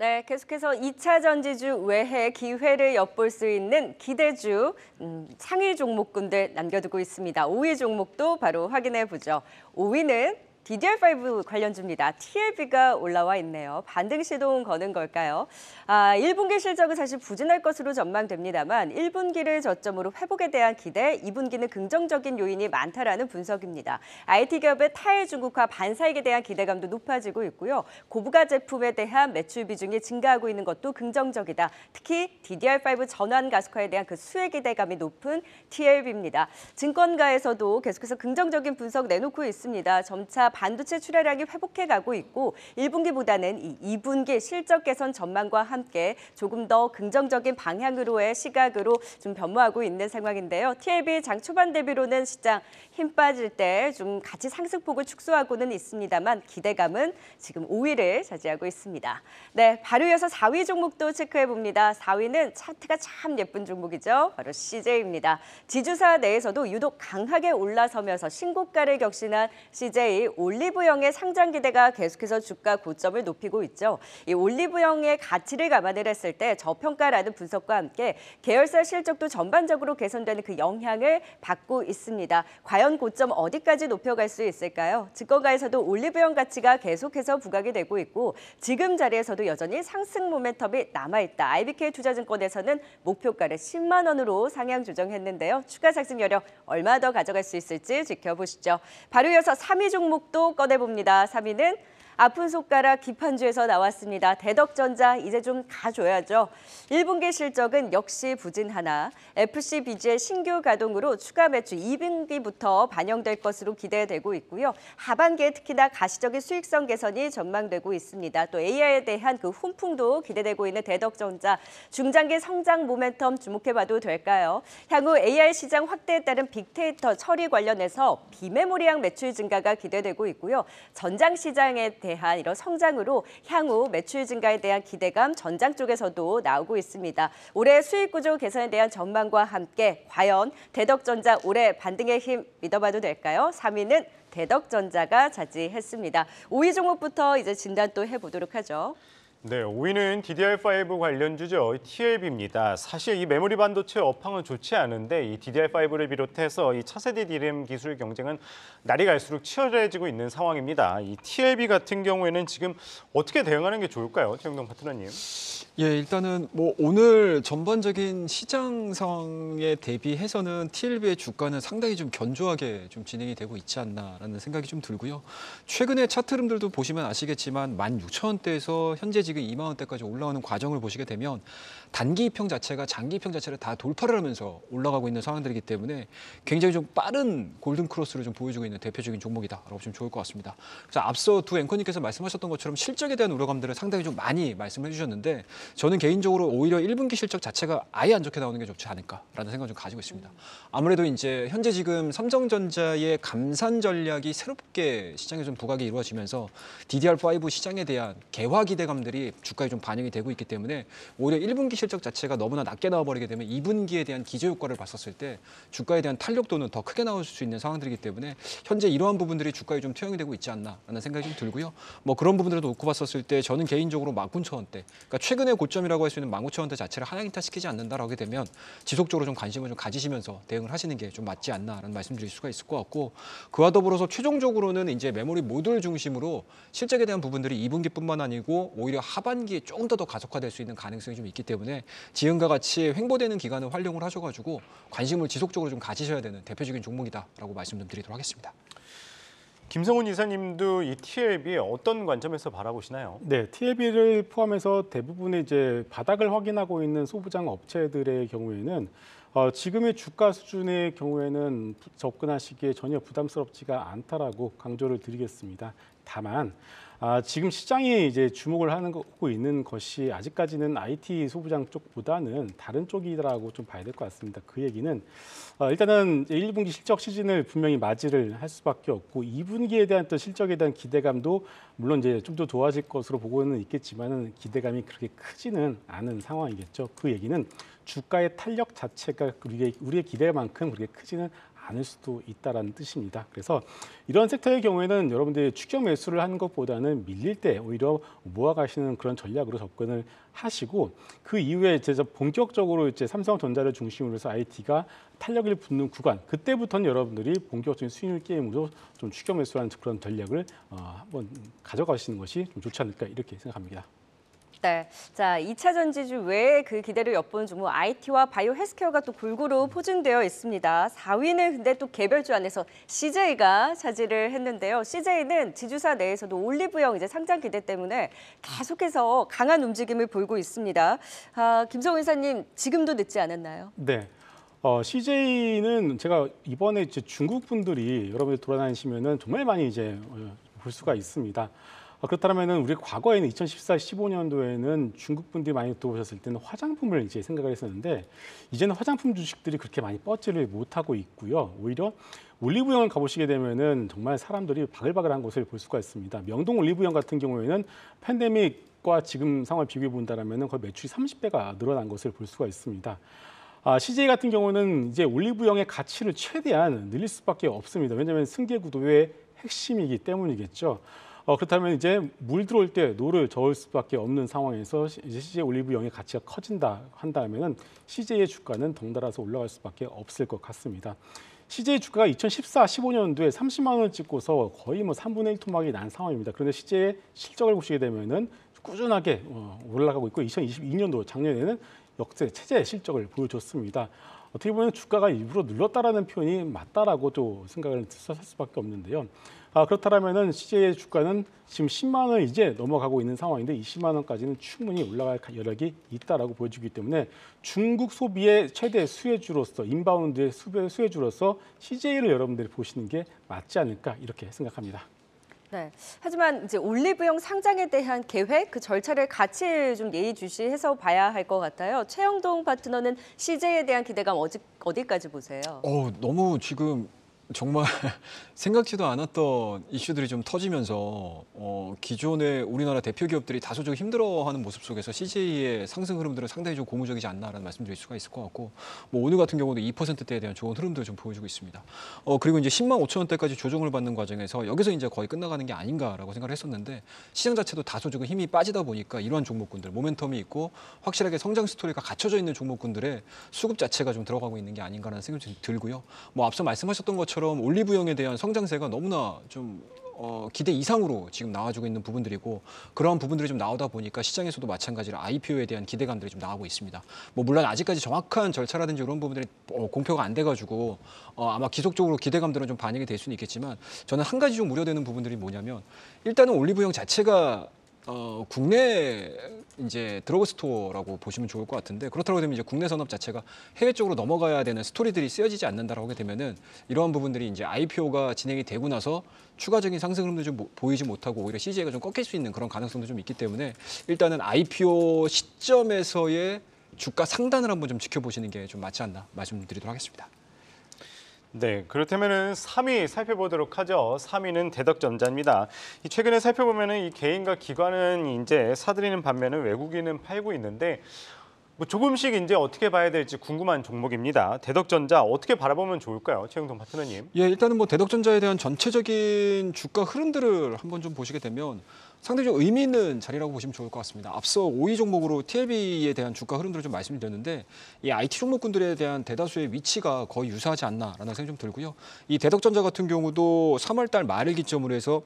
네, 계속해서 2차 전지주 외에 기회를 엿볼 수 있는 기대주 음, 상위 종목군들 남겨두고 있습니다. 5위 종목도 바로 확인해 보죠. 5위는 DDR5 관련주입니다. TLB가 올라와 있네요. 반등 시동 거는 걸까요? 아, 1분기 실적은 사실 부진할 것으로 전망됩니다만 1분기를 저점으로 회복에 대한 기대, 2분기는 긍정적인 요인이 많다라는 분석입니다. IT 기업의 타일 중국화 반사익에 대한 기대감도 높아지고 있고요. 고부가 제품에 대한 매출 비중이 증가하고 있는 것도 긍정적이다. 특히 DDR5 전환 가속화에 대한 그 수혜 기대감이 높은 TLB입니다. 증권가에서도 계속해서 긍정적인 분석 내놓고 있습니다. 점차 반도체 출하량이 회복해 가고 있고 1분기보다는 이 2분기 실적 개선 전망과 함께 조금 더 긍정적인 방향으로의 시각으로 좀 변모하고 있는 상황인데요. TLB 장 초반 대비로는 시장 힘 빠질 때 좀 같이 상승폭을 축소하고는 있습니다만 기대감은 지금 5위를 차지하고 있습니다. 네, 바로 이어서 4위 종목도 체크해 봅니다. 4위는 차트가 참 예쁜 종목이죠. 바로 CJ입니다. 지주사 내에서도 유독 강하게 올라서면서 신고가를 격신한 CJ 올리브영의 상장 기대가 계속해서 주가 고점을 높이고 있죠. 이 올리브영의 가치를 감안을 했을 때 저평가라는 분석과 함께 계열사 실적도 전반적으로 개선되는 그 영향을 받고 있습니다. 과연 고점 어디까지 높여갈 수 있을까요? 증권가에서도 올리브영 가치가 계속해서 부각이 되고 있고 지금 자리에서도 여전히 상승 모멘텀이 남아있다. IBK 투자증권에서는 목표가를 10만 원으로 상향 조정했는데요. 추가 상승 여력 얼마 더 가져갈 수 있을지 지켜보시죠. 바로 이어서 3위 종목 또 꺼내봅니다. 3위는 아픈 손가락 기판주에서 나왔습니다. 대덕전자 이제 좀 가줘야죠. 1분기 실적은 역시 부진하나 FC b 즈의 신규 가동으로 추가 매출 2분기부터 반영될 것으로 기대되고 있고요. 하반기에 특히나 가시적인 수익성 개선이 전망되고 있습니다. 또 AI에 대한 그 훈풍도 기대되고 있는 대덕전자 중장기 성장 모멘텀 주목해봐도 될까요? 향후 AI 시장 확대에 따른 빅데이터 처리 관련해서 비메모리향 매출 증가가 기대되고 있고요. 전장 시장에 대한 대한 이런 성장으로 향후 매출 증가에 대한 기대감 전장 쪽에서도 나오고 있습니다. 올해 수익 구조 개선에 대한 전망과 함께 과연 대덕전자 올해 반등의 힘 믿어봐도 될까요? 3위는 대덕전자가 자지했습니다 5위 종목부터 이제 진단 또 해보도록 하죠. 네, 5위는 DDR5 관련주죠. TLB입니다. 사실 이 메모리 반도체 업황은 좋지 않은데 이 DDR5를 비롯해서 이 차세대 DRAM 기술 경쟁은 날이 갈수록 치열해지고 있는 상황입니다. 이 TLB 같은 경우에는 지금 어떻게 대응하는 게 좋을까요? 최영동 파트너님. 예, 일단은 뭐 오늘 전반적인 시장 상황에 대비해서는 TLB의 주가는 상당히 좀 견조하게 좀 진행이 되고 있지 않나라는 생각이 좀 들고요. 최근에 차트름들도 보시면 아시겠지만 16,000원대에서 현재 지금 2만 원대까지 올라오는 과정을 보시게 되면 단기 평 자체가 장기 평 자체를 다 돌파를 하면서 올라가고 있는 상황들이기 때문에 굉장히 좀 빠른 골든 크로스를 좀 보여주고 있는 대표적인 종목이다라고 보시면 좋을 것 같습니다. 그래서 앞서 두 앵커님께서 말씀하셨던 것처럼 실적에 대한 우려감들을 상당히 좀 많이 말씀해 주셨는데 저는 개인적으로 오히려 1분기 실적 자체가 아예 안 좋게 나오는 게 좋지 않을까라는 생각을 좀 가지고 있습니다. 아무래도 이제 현재 지금 삼성전자의 감산 전략이 새롭게 시장에 좀 부각이 이루어지면서 DDR5 시장에 대한 개화 기대감들이 실적이 주가에 좀 반영이 되고 있기 때문에 오히려 1분기 실적 자체가 너무나 낮게 나와버리게 되면 2분기에 대한 기저효과를 봤었을 때 주가에 대한 탄력도는 더 크게 나올 수 있는 상황들이기 때문에 현재 이러한 부분들이 주가에 좀 투영이 되고 있지 않나라는 생각이 좀 들고요. 뭐 그런 부분들도 놓고 봤었을 때 저는 개인적으로 19,000원대 그러니까 최근의 고점이라고 할 수 있는 19,000원대 자체를 하향인타시키지 않는다라고 하게 되면 지속적으로 좀 관심을 좀 가지시면서 대응을 하시는 게 좀 맞지 않나라는 말씀드릴 수가 있을 것 같고 그와 더불어서 최종적으로는 이제 메모리 모듈 중심으로 실적에 대한 부분들이 2분기뿐만 아니고 오히려 하반기에 조금 더 더 가속화될 수 있는 가능성이 좀 있기 때문에 지금과 같이 횡보되는 기간을 활용을 하셔가지고 관심을 지속적으로 좀 가지셔야 되는 대표적인 종목이다라고 말씀 좀 드리도록 하겠습니다. 김성훈 이사님도 이 TLB 어떤 관점에서 바라보시나요? 네, TLB를 포함해서 대부분의 이제 바닥을 확인하고 있는 소부장 업체들의 경우에는 어, 지금의 주가 수준의 경우에는 접근하시기에 전혀 부담스럽지가 않다라고 강조를 드리겠습니다. 다만 아, 지금 시장이 이제 주목을 하는 하고 있는 것이 아직까지는 IT 소부장 쪽보다는 다른 쪽이라고 좀 봐야 될 것 같습니다. 그 얘기는 아, 일단은 1분기 실적 시즌을 분명히 맞이를 할 수밖에 없고 2분기에 대한 또 실적에 대한 기대감도 물론 이제 좀 더도와질 것으로 보고는 있겠지만은 기대감이 그렇게 크지는 않은 상황이겠죠. 그 얘기는 주가의 탄력 자체가 우리의, 우리의 기대만큼 그렇게 크지는 않을 수도 있다라는 뜻입니다. 그래서 이런 섹터의 경우에는 여러분들이 추격 매수를 하는 것보다는 밀릴 때 오히려 모아가시는 그런 전략으로 접근을 하시고 그 이후에 이제 본격적으로 이제 삼성전자를 중심으로 해서 IT가 탄력을 붙는 구간 그때부터는 여러분들이 본격적인 수익률 게임으로 좀 추격 매수하는 그런 전략을 어, 한번 가져가시는 것이 좀 좋지 않을까 이렇게 생각합니다. 네. 자, 2차 전지주 외에 그 기대를 엿보는 종목 IT와 바이오 헬스케어가 또 골고루 포진되어 있습니다. 4위는 근데 또 개별주 안에서 CJ가 차지를 했는데요. CJ는 지주사 내에서도 올리브영 이제 상장 기대 때문에 계속해서 강한 움직임을 보이고 있습니다. 아, 김성훈 사님 지금도 늦지 않았나요? 네. 어, CJ는 제가 이번에 이제 중국 분들이 여러분들 돌아다니시면은 정말 많이 이제 어, 볼 수가 있습니다. 어, 그렇다면 우리 과거에는 2014, 15년도에는 중국 분들이 많이 들어오셨을 때는 화장품을 이제 생각을 했었는데 이제는 화장품 주식들이 그렇게 많이 뻗지를 못하고 있고요. 오히려 올리브영을 가보시게 되면은 정말 사람들이 바글바글한 곳을 볼 수가 있습니다. 명동 올리브영 같은 경우에는 팬데믹과 지금 상황을 비교해 본다면 거의 매출이 30배가 늘어난 것을 볼 수가 있습니다. 아, CJ 같은 경우는 이제 올리브영의 가치를 최대한 늘릴 수밖에 없습니다. 왜냐하면 승계 구도의 핵심이기 때문이겠죠. 어, 그렇다면 이제 물 들어올 때 노를 저을 수밖에 없는 상황에서 이제 CJ 올리브영의 가치가 커진다 한다면은 CJ의 주가는 덩달아서 올라갈 수밖에 없을 것 같습니다. CJ 주가가 2014, 15년도에 30만 원을 찍고서 거의 뭐 3분의 1 토막이 난 상황입니다. 그런데 CJ의 실적을 보시게 되면은 꾸준하게 어, 올라가고 있고 2022년도 작년에는 역대 최대 실적을 보여줬습니다. 어떻게 보면 주가가 일부러 눌렀다라는 표현이 맞다라고 도 생각을 할 수밖에 없는데요. 아, 그렇다면은 CJ의 주가는 지금 10만 원 이제 넘어가고 있는 상황인데 20만 원까지는 충분히 올라갈 여력이 있다라고 보여주기 때문에 중국 소비의 최대 수혜주로서 인바운드의 수혜주로서 수 CJ를 여러분들이 보시는 게 맞지 않을까 이렇게 생각합니다. 네. 하지만 이제 올리브영 상장에 대한 계획 그 절차를 같이 좀 예의주시해서 봐야 할 것 같아요. 최영동 파트너는 CJ에 대한 기대감 어디까지 보세요? 어, 너무 지금 정말 생각지도 않았던 이슈들이 좀 터지면서 어, 기존의 우리나라 대표 기업들이 다소 좀 힘들어하는 모습 속에서 CJ의 상승 흐름들은 상당히 좀 고무적이지 않나라는 말씀드릴 수가 있을 것 같고 뭐 오늘 같은 경우도 2%대에 대한 좋은 흐름도 좀 보여주고 있습니다. 어, 그리고 이제 10만 5천 원대까지 조정을 받는 과정에서 여기서 이제 거의 끝나가는 게 아닌가라고 생각을 했었는데 시장 자체도 다소 조금 힘이 빠지다 보니까 이러한 종목군들 모멘텀이 있고 확실하게 성장 스토리가 갖춰져 있는 종목군들의 수급 자체가 좀 들어가고 있는 게 아닌가라는 생각이 들고요. 뭐 앞서 말씀하셨던 것처럼 것처럼 올리브영에 대한 성장세가 너무나 좀 어, 기대 이상으로 지금 나와주고 있는 부분들이고 그러한 부분들이 좀 나오다 보니까 시장에서도 마찬가지로 IPO에 대한 기대감들이 좀 나오고 있습니다. 뭐 물론 아직까지 정확한 절차라든지 이런 부분들이 어, 공표가 안 돼가지고 어, 아마 기속적으로 기대감들은 좀 반영이 될 수는 있겠지만 저는 한 가지 좀 우려되는 부분들이 뭐냐면 일단은 올리브영 자체가 어, 국내 이제 드러그 스토어라고 보시면 좋을 것 같은데 그렇다고 되면 이제 국내 산업 자체가 해외 쪽으로 넘어가야 되는 스토리들이 쓰여지지 않는다라고 하게 되면은 이러한 부분들이 이제 IPO가 진행이 되고 나서 추가적인 상승 흐름도 좀 보이지 못하고 오히려 CJ가 좀 꺾일 수 있는 그런 가능성도 좀 있기 때문에 일단은 IPO 시점에서의 주가 상단을 한번 좀 지켜보시는 게 좀 맞지 않나 말씀드리도록 하겠습니다. 네, 그렇다면은 3위 살펴보도록 하죠. 3위는 대덕전자입니다. 이 최근에 살펴보면은 이 개인과 기관은 이제 사들이는 반면에 외국인은 팔고 있는데 뭐 조금씩 이제 어떻게 봐야 될지 궁금한 종목입니다. 대덕전자 어떻게 바라보면 좋을까요? 최영동 파트너님. 예, 일단은 뭐 대덕전자에 대한 전체적인 주가 흐름들을 한번 좀 보시게 되면 상대적으로 의미 있는 자리라고 보시면 좋을 것 같습니다. 앞서 5위 종목으로 TLB에 대한 주가 흐름들을 좀 말씀드렸는데 이 IT 종목군들에 대한 대다수의 위치가 거의 유사하지 않나라는 생각이 좀 들고요. 이 대덕전자 같은 경우도 3월달 말을 기점으로 해서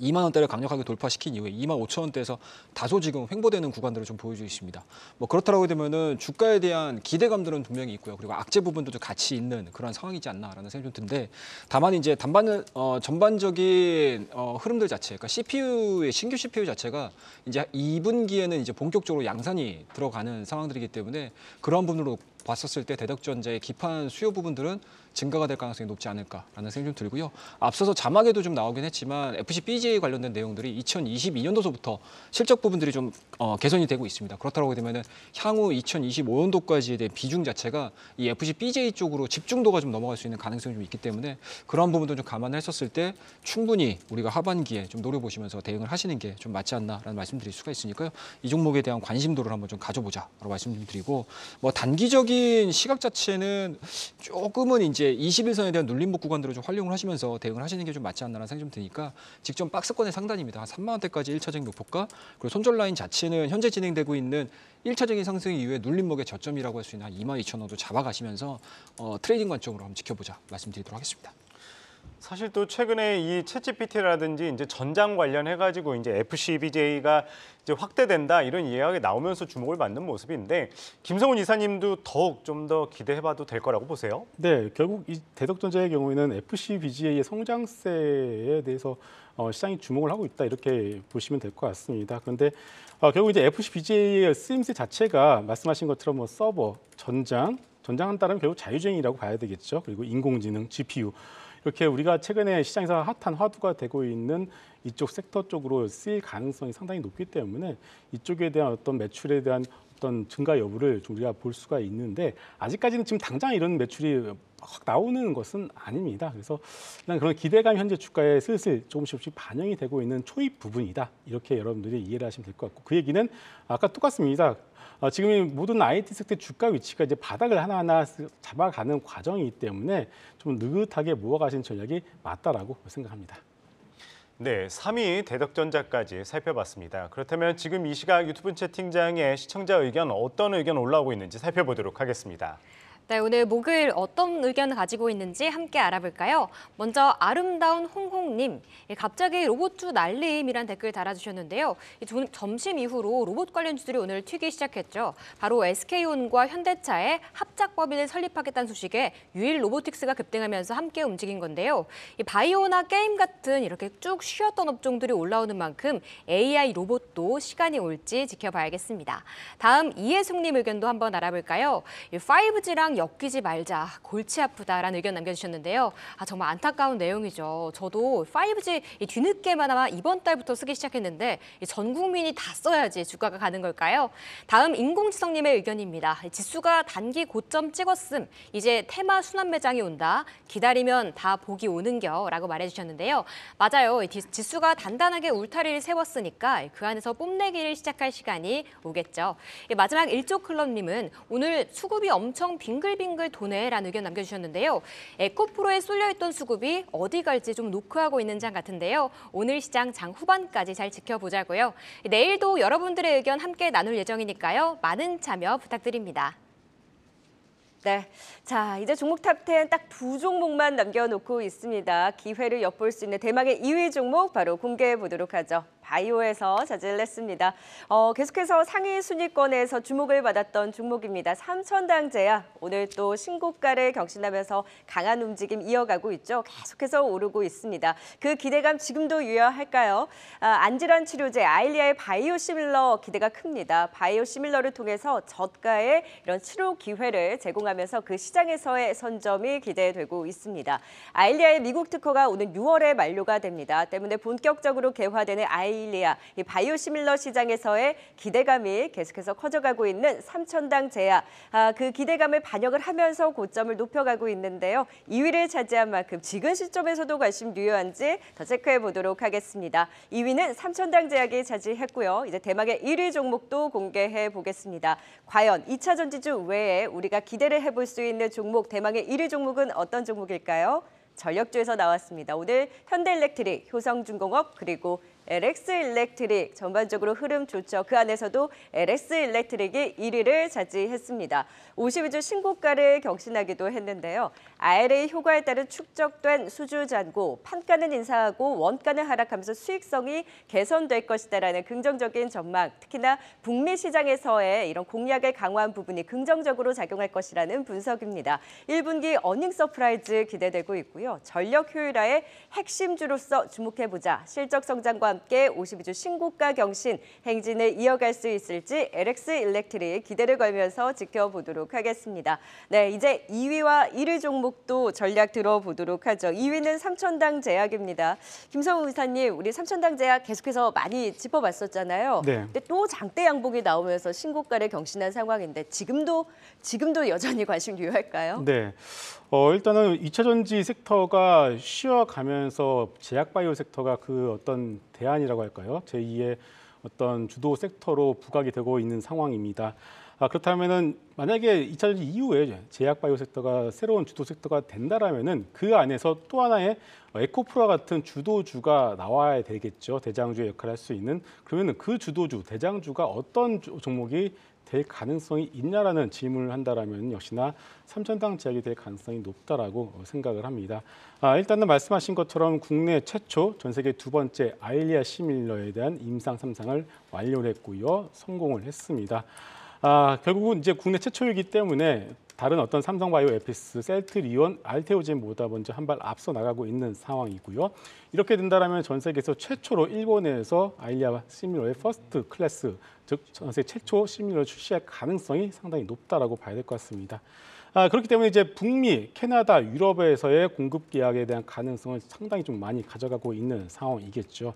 2만 원대를 강력하게 돌파시킨 이후에 2만 5천 원대에서 다소 지금 횡보되는 구간들을 좀 보여주고 있습니다. 뭐 그렇다라고 되면은 주가에 대한 기대감들은 분명히 있고요. 그리고 악재 부분도 좀 같이 있는 그런 상황이지 않나라는 생각이 좀 드는데 다만 이제 단반 어, 전반적인 어, 흐름들 자체, 그러니까 CPU의 신규 CPU 자체가 이제 2분기에는 이제 본격적으로 양산이 들어가는 상황들이기 때문에 그러한 부분으로 봤었을 때 대덕전자의 기판 수요 부분들은 증가가 될 가능성이 높지 않을까라는 생각이 좀 들고요. 앞서서 자막에도 좀 나오긴 했지만 FC BJ 관련된 내용들이 2022년도서부터 실적 부분들이 좀 어, 개선이 되고 있습니다. 그렇다고 되면 향후 2025년도까지에 대한 비중 자체가 이 FC BJ 쪽으로 집중도가 좀 넘어갈 수 있는 가능성이 좀 있기 때문에 그런 부분도 좀 감안했었을 을때 충분히 우리가 하반기에 좀 노려보시면서 대응을 하시는 게 좀 맞지 않나라는 말씀드릴 수가 있으니까요. 이 종목에 대한 관심도를 한번 좀 가져보자라고 말씀드리고 뭐 단기적인 시각 자체는 조금은 이제 이제 21선에 대한 눌림목 구간들을 좀 활용을 하시면서 대응을 하시는 게 좀 맞지 않나라는 생각이 좀 드니까 직접 박스권의 상단입니다. 한 3만 원대까지 1차적인 목표가 그리고 손절 라인 자체는 현재 진행되고 있는 1차적인 상승 이후에 눌림목의 저점이라고 할 수 있는 한 2만 2천 원도 잡아가시면서 어, 트레이딩 관점으로 한번 지켜보자 말씀드리도록 하겠습니다. 사실 또 최근에 이채 g p t 라든지 이제 전장 관련해 가지고 이제 FCBJ가 이제 확대된다 이런 이야기 나오면서 주목을 받는 모습인데 김성훈 이사님도 더욱 좀 더 기대해 봐도 될 거라고 보세요. 네, 결국 이 대덕전자의 경우에는 FCBJ의 성장세에 대해서 어, 시장이 주목을 하고 있다 이렇게 보시면 될 것 같습니다. 그런데 어, 결국 이제 FCBJ의 쓰임새 자체가 말씀하신 것처럼 뭐 서버, 전장, 전장한따르 결국 자유주행이라고 봐야 되겠죠. 그리고 인공지능, GPU 이렇게 우리가 최근에 시장에서 핫한 화두가 되고 있는 이쪽 섹터 쪽으로 쓰일 가능성이 상당히 높기 때문에 이쪽에 대한 어떤 매출에 대한 어떤 증가 여부를 우리가 볼 수가 있는데 아직까지는 지금 당장 이런 매출이 확 나오는 것은 아닙니다. 그래서 일단 그런 기대감 현재 주가에 슬슬 조금씩 조금씩 반영이 되고 있는 초입 부분이다. 이렇게 여러분들이 이해를 하시면 될 것 같고 그 얘기는 아까 똑같습니다. 어, 지금 모든 IT 섹터 주가 위치가 이제 바닥을 하나하나 잡아가는 과정이기 때문에 좀 느긋하게 모아가신 전략이 맞다라고 생각합니다. 네, 3위 대덕전자까지 살펴봤습니다. 그렇다면 지금 이 시각 유튜브 채팅창에 시청자 의견 어떤 의견 올라오고 있는지 살펴보도록 하겠습니다. 네, 오늘 목요일 어떤 의견 을 가지고 있는지 함께 알아볼까요? 먼저 아름다운 홍홍님, 예, 갑자기 로봇주 날림이란 댓글 달아주셨는데요. 점심 이후로 로봇 관련 주들이 오늘 튀기 시작했죠. 바로 SK온과 현대차의 합작법인을 설립하겠다는 소식에 유일 로보틱스가 급등하면서 함께 움직인 건데요. 바이오나 게임 같은 이렇게 쭉 쉬었던 업종들이 올라오는 만큼 AI 로봇도 시간이 올지 지켜봐야겠습니다. 다음 이해숙님 의견도 한번 알아볼까요? 5G랑 엮이지 말자, 골치 아프다라는 의견 남겨주셨는데요. 아, 정말 안타까운 내용이죠. 저도 5G 뒤늦게만아마 이번 달부터 쓰기 시작했는데 전 국민이 다 써야지 주가가 가는 걸까요? 다음 인공지성님의 의견입니다. 지수가 단기 고점 찍었음, 이제 테마 순환 매장이 온다, 기다리면 다 복이 오는겨 라고 말해주셨는데요. 맞아요. 지수가 단단하게 울타리를 세웠으니까 그 안에서 뽐내기를 시작할 시간이 오겠죠. 마지막 일조 클럽님은 오늘 수급이 엄청 빈 빙글빙글 도네라는 의견 남겨주셨는데요. 에코프로에 쏠려있던 수급이 어디 갈지 좀 노크하고 있는 장 같은데요. 오늘 시장 장 후반까지 잘 지켜보자고요. 내일도 여러분들의 의견 함께 나눌 예정이니까요. 많은 참여 부탁드립니다. 네. 자, 이제 종목 탑텐딱 두 종목만 남겨놓고 있습니다. 기회를 엿볼 수 있는 대망의 2위 종목 바로 공개해 보도록 하죠. 바이오에서 자제를 했습니다. 어, 계속해서 상위 순위권에서 주목을 받았던 종목입니다. 삼천당제야 오늘 또 신고가를 경신하면서 강한 움직임 이어가고 있죠. 계속해서 오르고 있습니다. 그 기대감 지금도 유효할까요? 아, 안질환 치료제 아일리아의 바이오 시밀러 기대가 큽니다. 바이오 시밀러를 통해서 저가의 이런 치료 기회를 제공하면서 그 시장에서의 선점이 기대되고 있습니다. 아일리아의 미국 특허가 오는 6월에 만료가 됩니다. 때문에 본격적으로 개화되는 아이 바이리아 이 바이오시밀러 시장에서의 기대감이 계속해서 커져가고 있는 삼천당 제약 아, 그 기대감을 반영을 하면서 고점을 높여가고 있는데요. 2위를 차지한 만큼 지금 시점에서도 관심 유효한지 더 체크해 보도록 하겠습니다. 2위는 삼천당 제약이 차지했고요. 이제 대망의 1위 종목도 공개해 보겠습니다. 과연 2차 전지주 외에 우리가 기대를 해볼 수 있는 종목 대망의 1위 종목은 어떤 종목일까요? 전력주에서 나왔습니다. 오늘 현대일렉트릭, 효성중공업 그리고 LX 일렉트릭 전반적으로 흐름 좋죠. 그 안에서도 LX 일렉트릭이 1위를 차지했습니다. 52주 신고가를 경신하기도 했는데요. IRA 효과에 따른 축적된 수주 잔고, 판가는 인상하고 원가는 하락하면서 수익성이 개선될 것이다라는 긍정적인 전망, 특히나 북미 시장에서의 이런 공약의 강화한 부분이 긍정적으로 작용할 것이라는 분석입니다. 1분기 어닝 서프라이즈 기대되고 있고요. 전력 효율화의 핵심주로서 주목해보자. 실적 성장과 함께 함께 52주 신고가 경신 행진을 이어갈 수 있을지 LX 일렉트릭 기대를 걸면서 지켜보도록 하겠습니다. 네, 이제 2위와 1위 종목도 전략 들어보도록 하죠. 2위는 삼천당 제약입니다. 김성우 의사님, 우리 삼천당 제약 계속해서 많이 짚어봤었잖아요. 네. 근데 또 장대 양봉이 나오면서 신고가를 경신한 상황인데 지금도 지금도 여전히 관심 유효할까요? 네. 어, 일단은 이차 전지 섹터가 쉬어가면서 제약바이오 섹터가 그 어떤 대안이라고 할까요? 제2의 어떤 주도 섹터로 부각이 되고 있는 상황입니다. 아, 그렇다면 만약에 2000년 이후에 제약 바이오 섹터가 새로운 주도 섹터가 된다라면그 안에서 또 하나의 에코프로 같은 주도주가 나와야 되겠죠. 대장주의 역할을 할 수 있는. 그러면그 주도주, 대장주가 어떤 종목이 될 가능성이 있냐라는 질문을 한다라면 역시나 삼천당 제약이 될 가능성이 높다라고 어, 생각을 합니다. 아, 일단은 말씀하신 것처럼 국내 최초 전 세계 두 번째 아일리아 시밀러에 대한 임상 3상을 완료 했고요. 성공을 했습니다. 아, 결국은 이제 국내 최초이기 때문에 다른 어떤 삼성바이오, 에피스, 셀트리온, 알테오젠보다 먼저 한 발 앞서 나가고 있는 상황이고요. 이렇게 된다면 전 세계에서 최초로 일본에서 아일리아 시밀러의 퍼스트 클래스, 즉 전 세계 최초 시밀러 출시할 가능성이 상당히 높다라고 봐야 될 것 같습니다. 아, 그렇기 때문에 이제 북미, 캐나다, 유럽에서의 공급 계약에 대한 가능성을 상당히 좀 많이 가져가고 있는 상황이겠죠.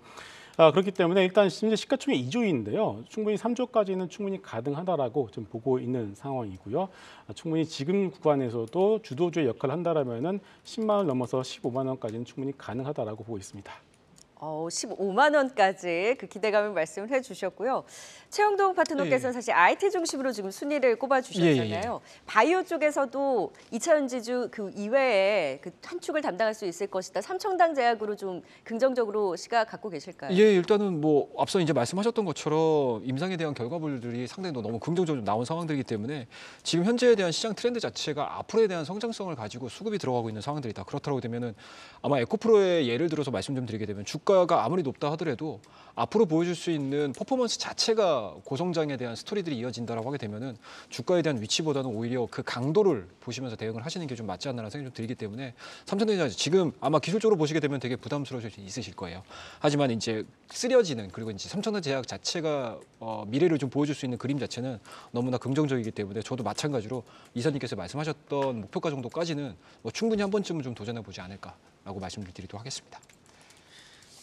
아, 그렇기 때문에 일단 현재 시가총액 2조인데요. 충분히 3조까지는 충분히 가능하다라고 좀 보고 있는 상황이고요. 아, 충분히 지금 구간에서도 주도주의 역할을 한다라면은 10만 원 넘어서 15만 원까지는 충분히 가능하다라고 보고 있습니다. 15만 어, 원까지 그 기대감을 말씀을 해주셨고요. 최영동 파트너께서는 예. 사실 IT 중심으로 지금 순위를 꼽아주셨잖아요. 예, 예, 바이오 쪽에서도 이차현 지주 그 이외에 그한 축을 담당할 수 있을 것이다. 삼청당 제약으로 좀 긍정적으로 시각 갖고 계실까요? 예, 일단은 뭐 앞서 이제 말씀하셨던 것처럼 임상에 대한 결과물들이 상당히 너무 긍정적으로 나온 상황들이기 때문에 지금 현재에 대한 시장 트렌드 자체가 앞으로에 대한 성장성을 가지고 수급이 들어가고 있는 상황들이다. 그렇다고 되면은 아마 에코프로의 예를 들어서 말씀 좀 드리게 되면 주가 평가가 아무리 높다 하더라도 앞으로 보여줄 수 있는 퍼포먼스 자체가 고성장에 대한 스토리들이 이어진다라고 하게 되면은 주가에 대한 위치보다는 오히려 그 강도를 보시면서 대응을 하시는 게 좀 맞지 않나라는 생각이 좀 들기 때문에 삼천전자 지금 아마 기술적으로 보시게 되면 되게 부담스러울수 있으실 거예요. 하지만 이제 쓰려지는 그리고 이제 삼천전자 제약 자체가 어, 미래를 좀 보여줄 수 있는 그림 자체는 너무나 긍정적이기 때문에 저도 마찬가지로 이사님께서 말씀하셨던 목표가 정도까지는 뭐 충분히 한 번쯤은 좀 도전해 보지 않을까라고 말씀드리도록 하겠습니다.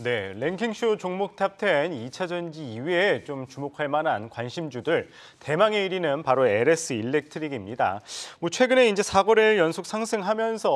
네, 랭킹쇼 종목 탑10 2차전지 이외에 좀 주목할 만한 관심주들 대망의 1위는 바로 LS 일렉트릭입니다. 뭐 최근에 이제 사거래 연속 상승하면서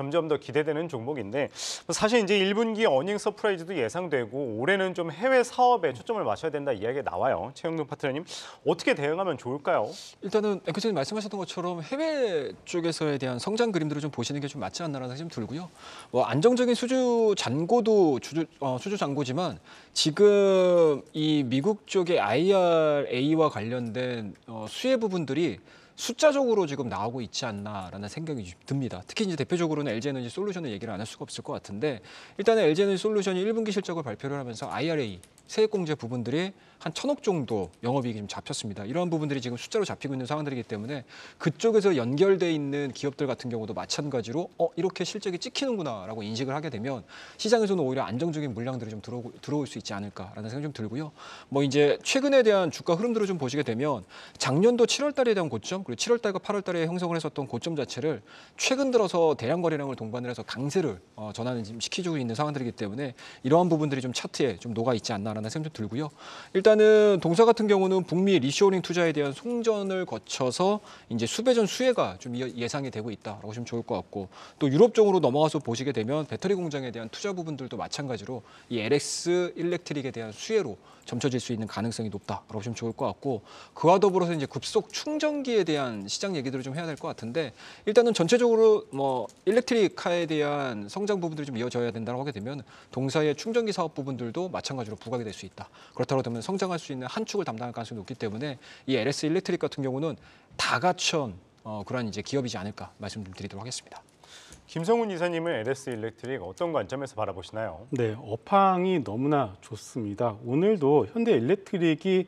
점점 더 기대되는 종목인데 뭐 사실 이제 1분기 어닝 서프라이즈도 예상되고 올해는 좀 해외 사업에 초점을 맞춰야 된다 이야기가 나와요. 최영동 파트너님 어떻게 대응하면 좋을까요? 일단은 앵커님 말씀하셨던 것처럼 해외 쪽에서에 대한 성장 그림들을 좀 보시는 게 좀 맞지 않나라는 생각이 들고요. 뭐 안정적인 수주 잔고도 주주, 어, 수주 잔고지만 지금 이 미국 쪽의 IRA와 관련된 어, 수혜 부분들이 숫자적으로 지금 나오고 있지 않나라는 생각이 듭니다. 특히 이제 대표적으로는 LG에너지 솔루션을 얘기를 안 할 수가 없을 것 같은데 일단은 LG에너지 솔루션이 1분기 실적을 발표를 하면서 IRA 세액공제 부분들이 한 천억 정도 영업이익이 좀 잡혔습니다. 이런 부분들이 지금 숫자로 잡히고 있는 상황들이기 때문에 그쪽에서 연결돼 있는 기업들 같은 경우도 마찬가지로 어 이렇게 실적이 찍히는구나라고 인식을 하게 되면 시장에서는 오히려 안정적인 물량들이 좀 들어오, 들어올 수 있지 않을까라는 생각이 좀 들고요. 뭐 이제 최근에 대한 주가 흐름들을 좀 보시게 되면 작년도 7월 달에 대한 고점 그리고 7월 달과 8월 달에 형성을 했었던 고점 자체를 최근 들어서 대량 거래량을 동반을 해서 강세를 어, 전환을 지금 시주고 있는 상황들이기 때문에 이러한 부분들이 좀 차트에 좀 녹아 있지 않나라는 생각도 들고요. 일단 일단은 동사 같은 경우는 북미 리쇼링 투자에 대한 송전을 거쳐서 이제 수배전 수혜가 좀 예, 예상이 되고 있다라고 하시면 좋을 것 같고 또 유럽 쪽으로 넘어가서 보시게 되면 배터리 공장에 대한 투자 부분들도 마찬가지로 이 LX 일렉트릭에 대한 수혜로 점쳐질 수 있는 가능성이 높다라고 하시면 좋을 것 같고 그와 더불어서 이제 급속 충전기에 대한 시장 얘기들을 좀 해야 될 것 같은데 일단은 전체적으로 뭐 일렉트릭 카에 대한 성장 부분들이 좀 이어져야 된다고 하게 되면 동사의 충전기 사업 부분들도 마찬가지로 부각이 될 수 있다. 그렇다고 되면 성 성장할 수 있는 한 축을 담당할 가능성이 높기 때문에 이 LS 일렉트릭 같은 경우는 다 갖춘 어, 그런 이제 기업이지 않을까 말씀 드리도록 하겠습니다. 김성훈 이사님은 LS 일렉트릭 어떤 관점에서 바라보시나요? 네, 업황이 너무나 좋습니다. 오늘도 현대 일렉트릭이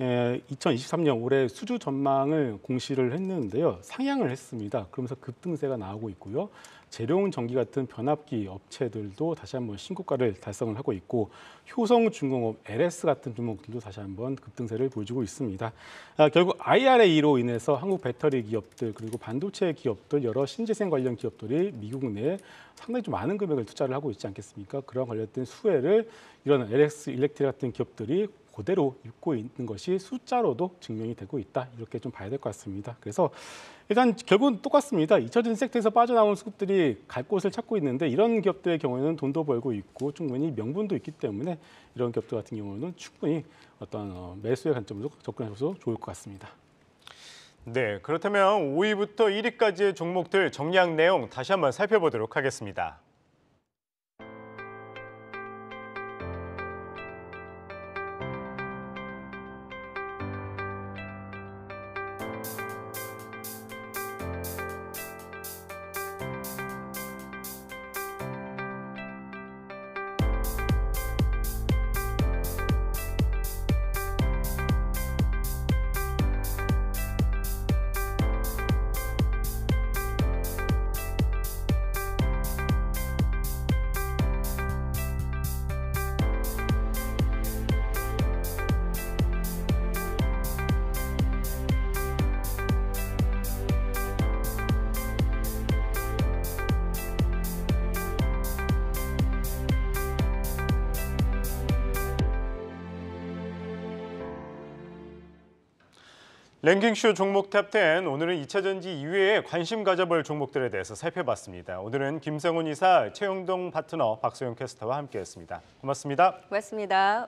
2023년 예, 올해 수주 전망을 공시를 했는데요. 상향을 했습니다. 그러면서 급등세가 나오고 있고요. 재룡 전기 같은 변압기 업체들도 다시 한번 신고가를 달성을 하고 있고 효성 중공업 LS 같은 종목들도 다시 한번 급등세를 보여주고 있습니다. 아, 결국 IRA로 인해서 한국 배터리 기업들 그리고 반도체 기업들 여러 신재생 관련 기업들이 미국 내에 상당히 좀 많은 금액을 투자를 하고 있지 않겠습니까? 그런 관련된 수혜를 이런 LX 일렉트릭 같은 기업들이 그대로 입고 있는 것이 숫자로도 증명이 되고 있다. 이렇게 좀 봐야 될 것 같습니다. 그래서 일단 결국은 똑같습니다. 잊혀진 섹터에서 빠져나온 수급들이 갈 곳을 찾고 있는데 이런 기업들의 경우에는 돈도 벌고 있고 충분히 명분도 있기 때문에 이런 기업들 같은 경우는 충분히 어떤 어, 매수의 관점으로 접근하셔도 좋을 것 같습니다. 네, 그렇다면 5위부터 1위까지의 종목들 정량 내용 다시 한번 살펴보도록 하겠습니다. 이슈 종목 탑0 오늘은 2차전지 이외에 관심 가져볼 종목들에 대해서 살펴봤습니다. 오늘은 김성훈 이사, 최영동 파트너 박소영 캐스터와 함께했습니다. 고맙습니다. 고맙습니다.